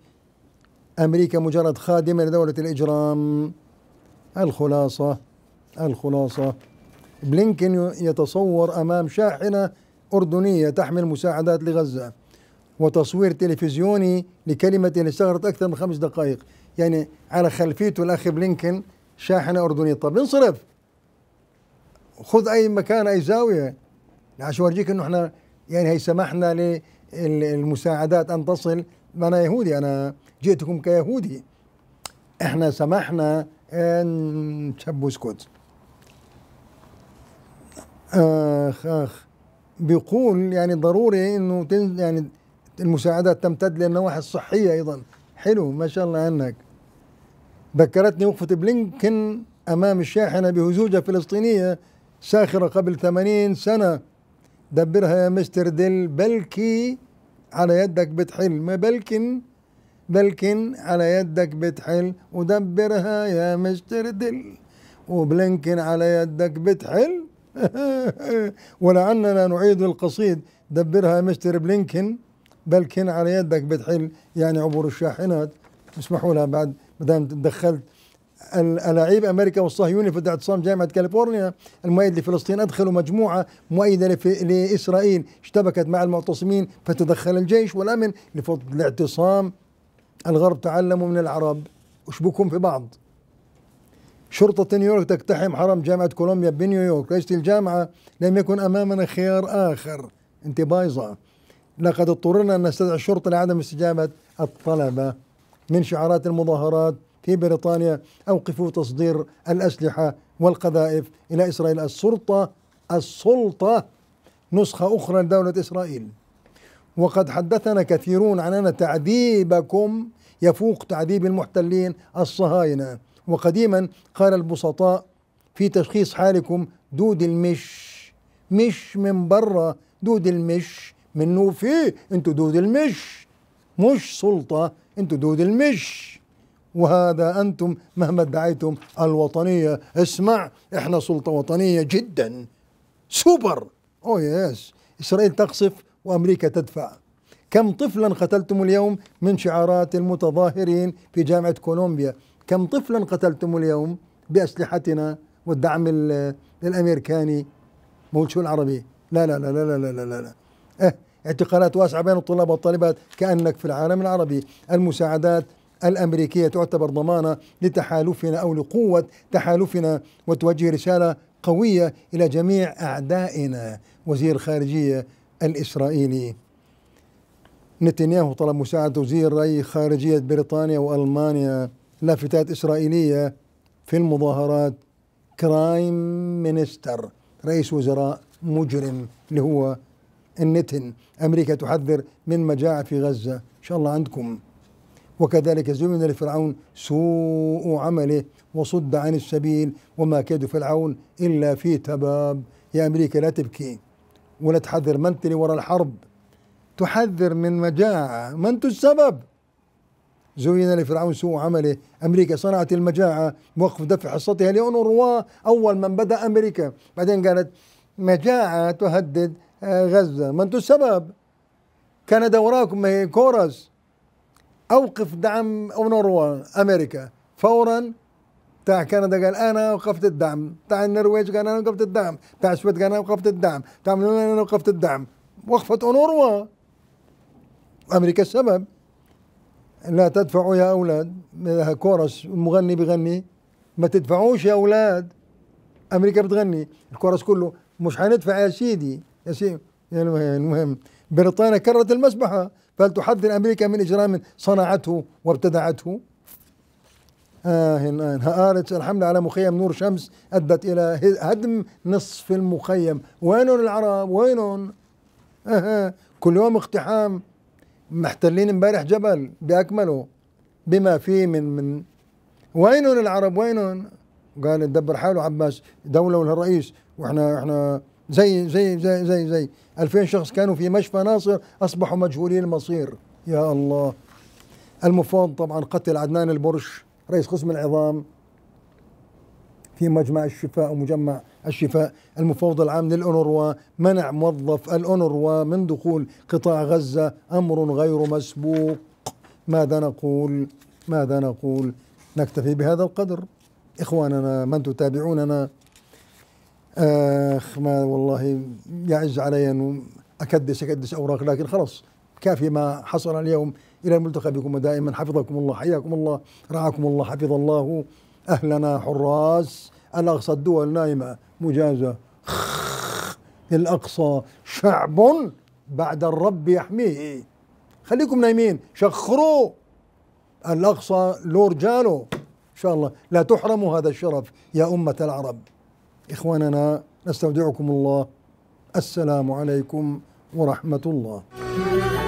أمريكا مجرد خادمة لدولة الإجرام الخلاصة الخلاصة بلينكن يتصور أمام شاحنة أردنية تحمل مساعدات لغزة وتصوير تلفزيوني لكلمة استغرقت أكثر من خمس دقائق يعني على خلفيته الأخ بلينكن شاحنة أردنية طب انصرف خذ أي مكان أي زاوية عشان أورجيك أنه إحنا يعني هي سمحنا للمساعدات أن تصل أنا يهودي أنا جئتكم كيهودي احنا سمحنا ان تشبوا اسكت اخ اخ بيقول يعني ضروري انه يعني المساعدات تمتد للنواحي الصحيه ايضا حلو ما شاء الله عنك ذكرتني وقفة بلينكن أمام الشاحنة بهزوجة فلسطينية ساخرة قبل 80 سنة دبرها يا مستر ديل بلكي على يدك بتحل ما بلكن بلكن على يدك بتحل ودبرها يا مستر دل وبلنكن على يدك بتحل ولعلنا نعيد القصيد دبرها يا مستر بلينكن بلكن على يدك بتحل يعني عبور الشاحنات اسمحوا لها بعد ما دام تدخلت الاعيب امريكا والصهيوني في اعتصام جامعه كاليفورنيا المؤيد لفلسطين ادخلوا مجموعه مؤيده لاسرائيل اشتبكت مع المعتصمين فتدخل الجيش والامن لفض الاعتصام الغرب تعلموا من العرب وشبكهم في بعض شرطة نيويورك تقتحم حرم جامعة كولومبيا بنيويورك رئيسة الجامعة لم يكن أمامنا خيار آخر أنت بايظة لقد اضطررنا أن نستدعي الشرطة لعدم استجابة الطلبة من شعارات المظاهرات في بريطانيا أوقفوا تصدير الأسلحة والقذائف إلى إسرائيل السلطة السلطة نسخة أخرى لدولة إسرائيل وقد حدثنا كثيرون عن أن تعذيبكم يفوق تعذيب المحتلين الصهاينة وقديما قال البسطاء في تشخيص حالكم دود المش مش من بره دود المش من نوفيه انتوا دود المش مش سلطة انتوا دود المش وهذا انتم مهما ادعيتم الوطنية اسمع احنا سلطة وطنية جدا سوبر او oh يس اسرائيل تقصف وأمريكا تدفع كم طفلا قتلتم اليوم من شعارات المتظاهرين في جامعة كولومبيا كم طفلا قتلتم اليوم بأسلحتنا والدعم الأمريكاني مو شو العربي لا لا لا لا لا لا لا, لا. اه اعتقالات واسعة بين الطلاب والطالبات كأنك في العالم العربي المساعدات الأمريكية تعتبر ضمانة لتحالفنا أو لقوة تحالفنا وتوجه رسالة قوية إلى جميع أعدائنا وزير خارجية الإسرائيلي نتنياهو طلب مساعدة وزير خارجية بريطانيا وألمانيا لافتات إسرائيلية في المظاهرات كرايم مينستر رئيس وزراء مجرم اللي هو النتن أمريكا تحذر من مجاعة في غزة إن شاء الله عندكم وكذلك زمن لفرعون سوء عمله وصد عن السبيل وما كيد فرعون إلا في تباب يا أمريكا لا تبكي ولا تحذر من تلي وراء الحرب تحذر من مجاعة ما أنتم السبب زوينا لفرعون سوء عمله أمريكا صنعت المجاعة موقف دفع حصتها لأونروا أول من بدأ أمريكا بعدين قالت مجاعة تهدد آه، غزة ما أنتم السبب كندا وراكم ما هي كورس أوقف دعم أونروا أمريكا فورا بتاع كندا قال انا وقفت الدعم بتاع النرويج قال انا وقفت الدعم بتاع السويد قال انا وقفت الدعم بتاع انا وقفت الدعم وقفت اونروا امريكا السبب لا تدفعوا يا اولاد كورس مغني بغني ما تدفعوش يا اولاد امريكا بتغني الكورس كله مش حندفع يا سيدي يا سيدي يعني المهم بريطانيا كرت المسبحه فلتحذر امريكا من اجرام صنعته وابتدعته آه انهارت الحملة على مخيم نور شمس أدت إلى هدم نصف المخيم وين العرب وين آه كل يوم اقتحام محتلين امبارح جبل بأكمله بما فيه من من وين العرب وين قال تدبر حاله عباس دولة ولا رئيس واحنا احنا زي زي زي زي زي 2000 شخص كانوا في مشفى ناصر اصبحوا مجهولين المصير يا الله المفاوض طبعا قتل عدنان البرش رئيس قسم العظام في مجمع الشفاء ومجمع الشفاء المفوض العام للأونروا منع موظف الأونروا من دخول قطاع غزة أمر غير مسبوق ماذا نقول ماذا نقول نكتفي بهذا القدر إخواننا من تتابعوننا آخ ما والله يعز علي أن أكدس أكدس أوراق لكن خلاص كافي ما حصل اليوم إلى ملتقى بكم دائما حفظكم الله حياكم الله رعاكم الله حفظ الله أهلنا حراس الأقصى الدول نائمة مجازة الأقصى شعب بعد الرب يحميه خليكم نايمين شخروا الأقصى له رجاله إن شاء الله لا تحرموا هذا الشرف يا أمة العرب إخواننا نستودعكم الله السلام عليكم ورحمة الله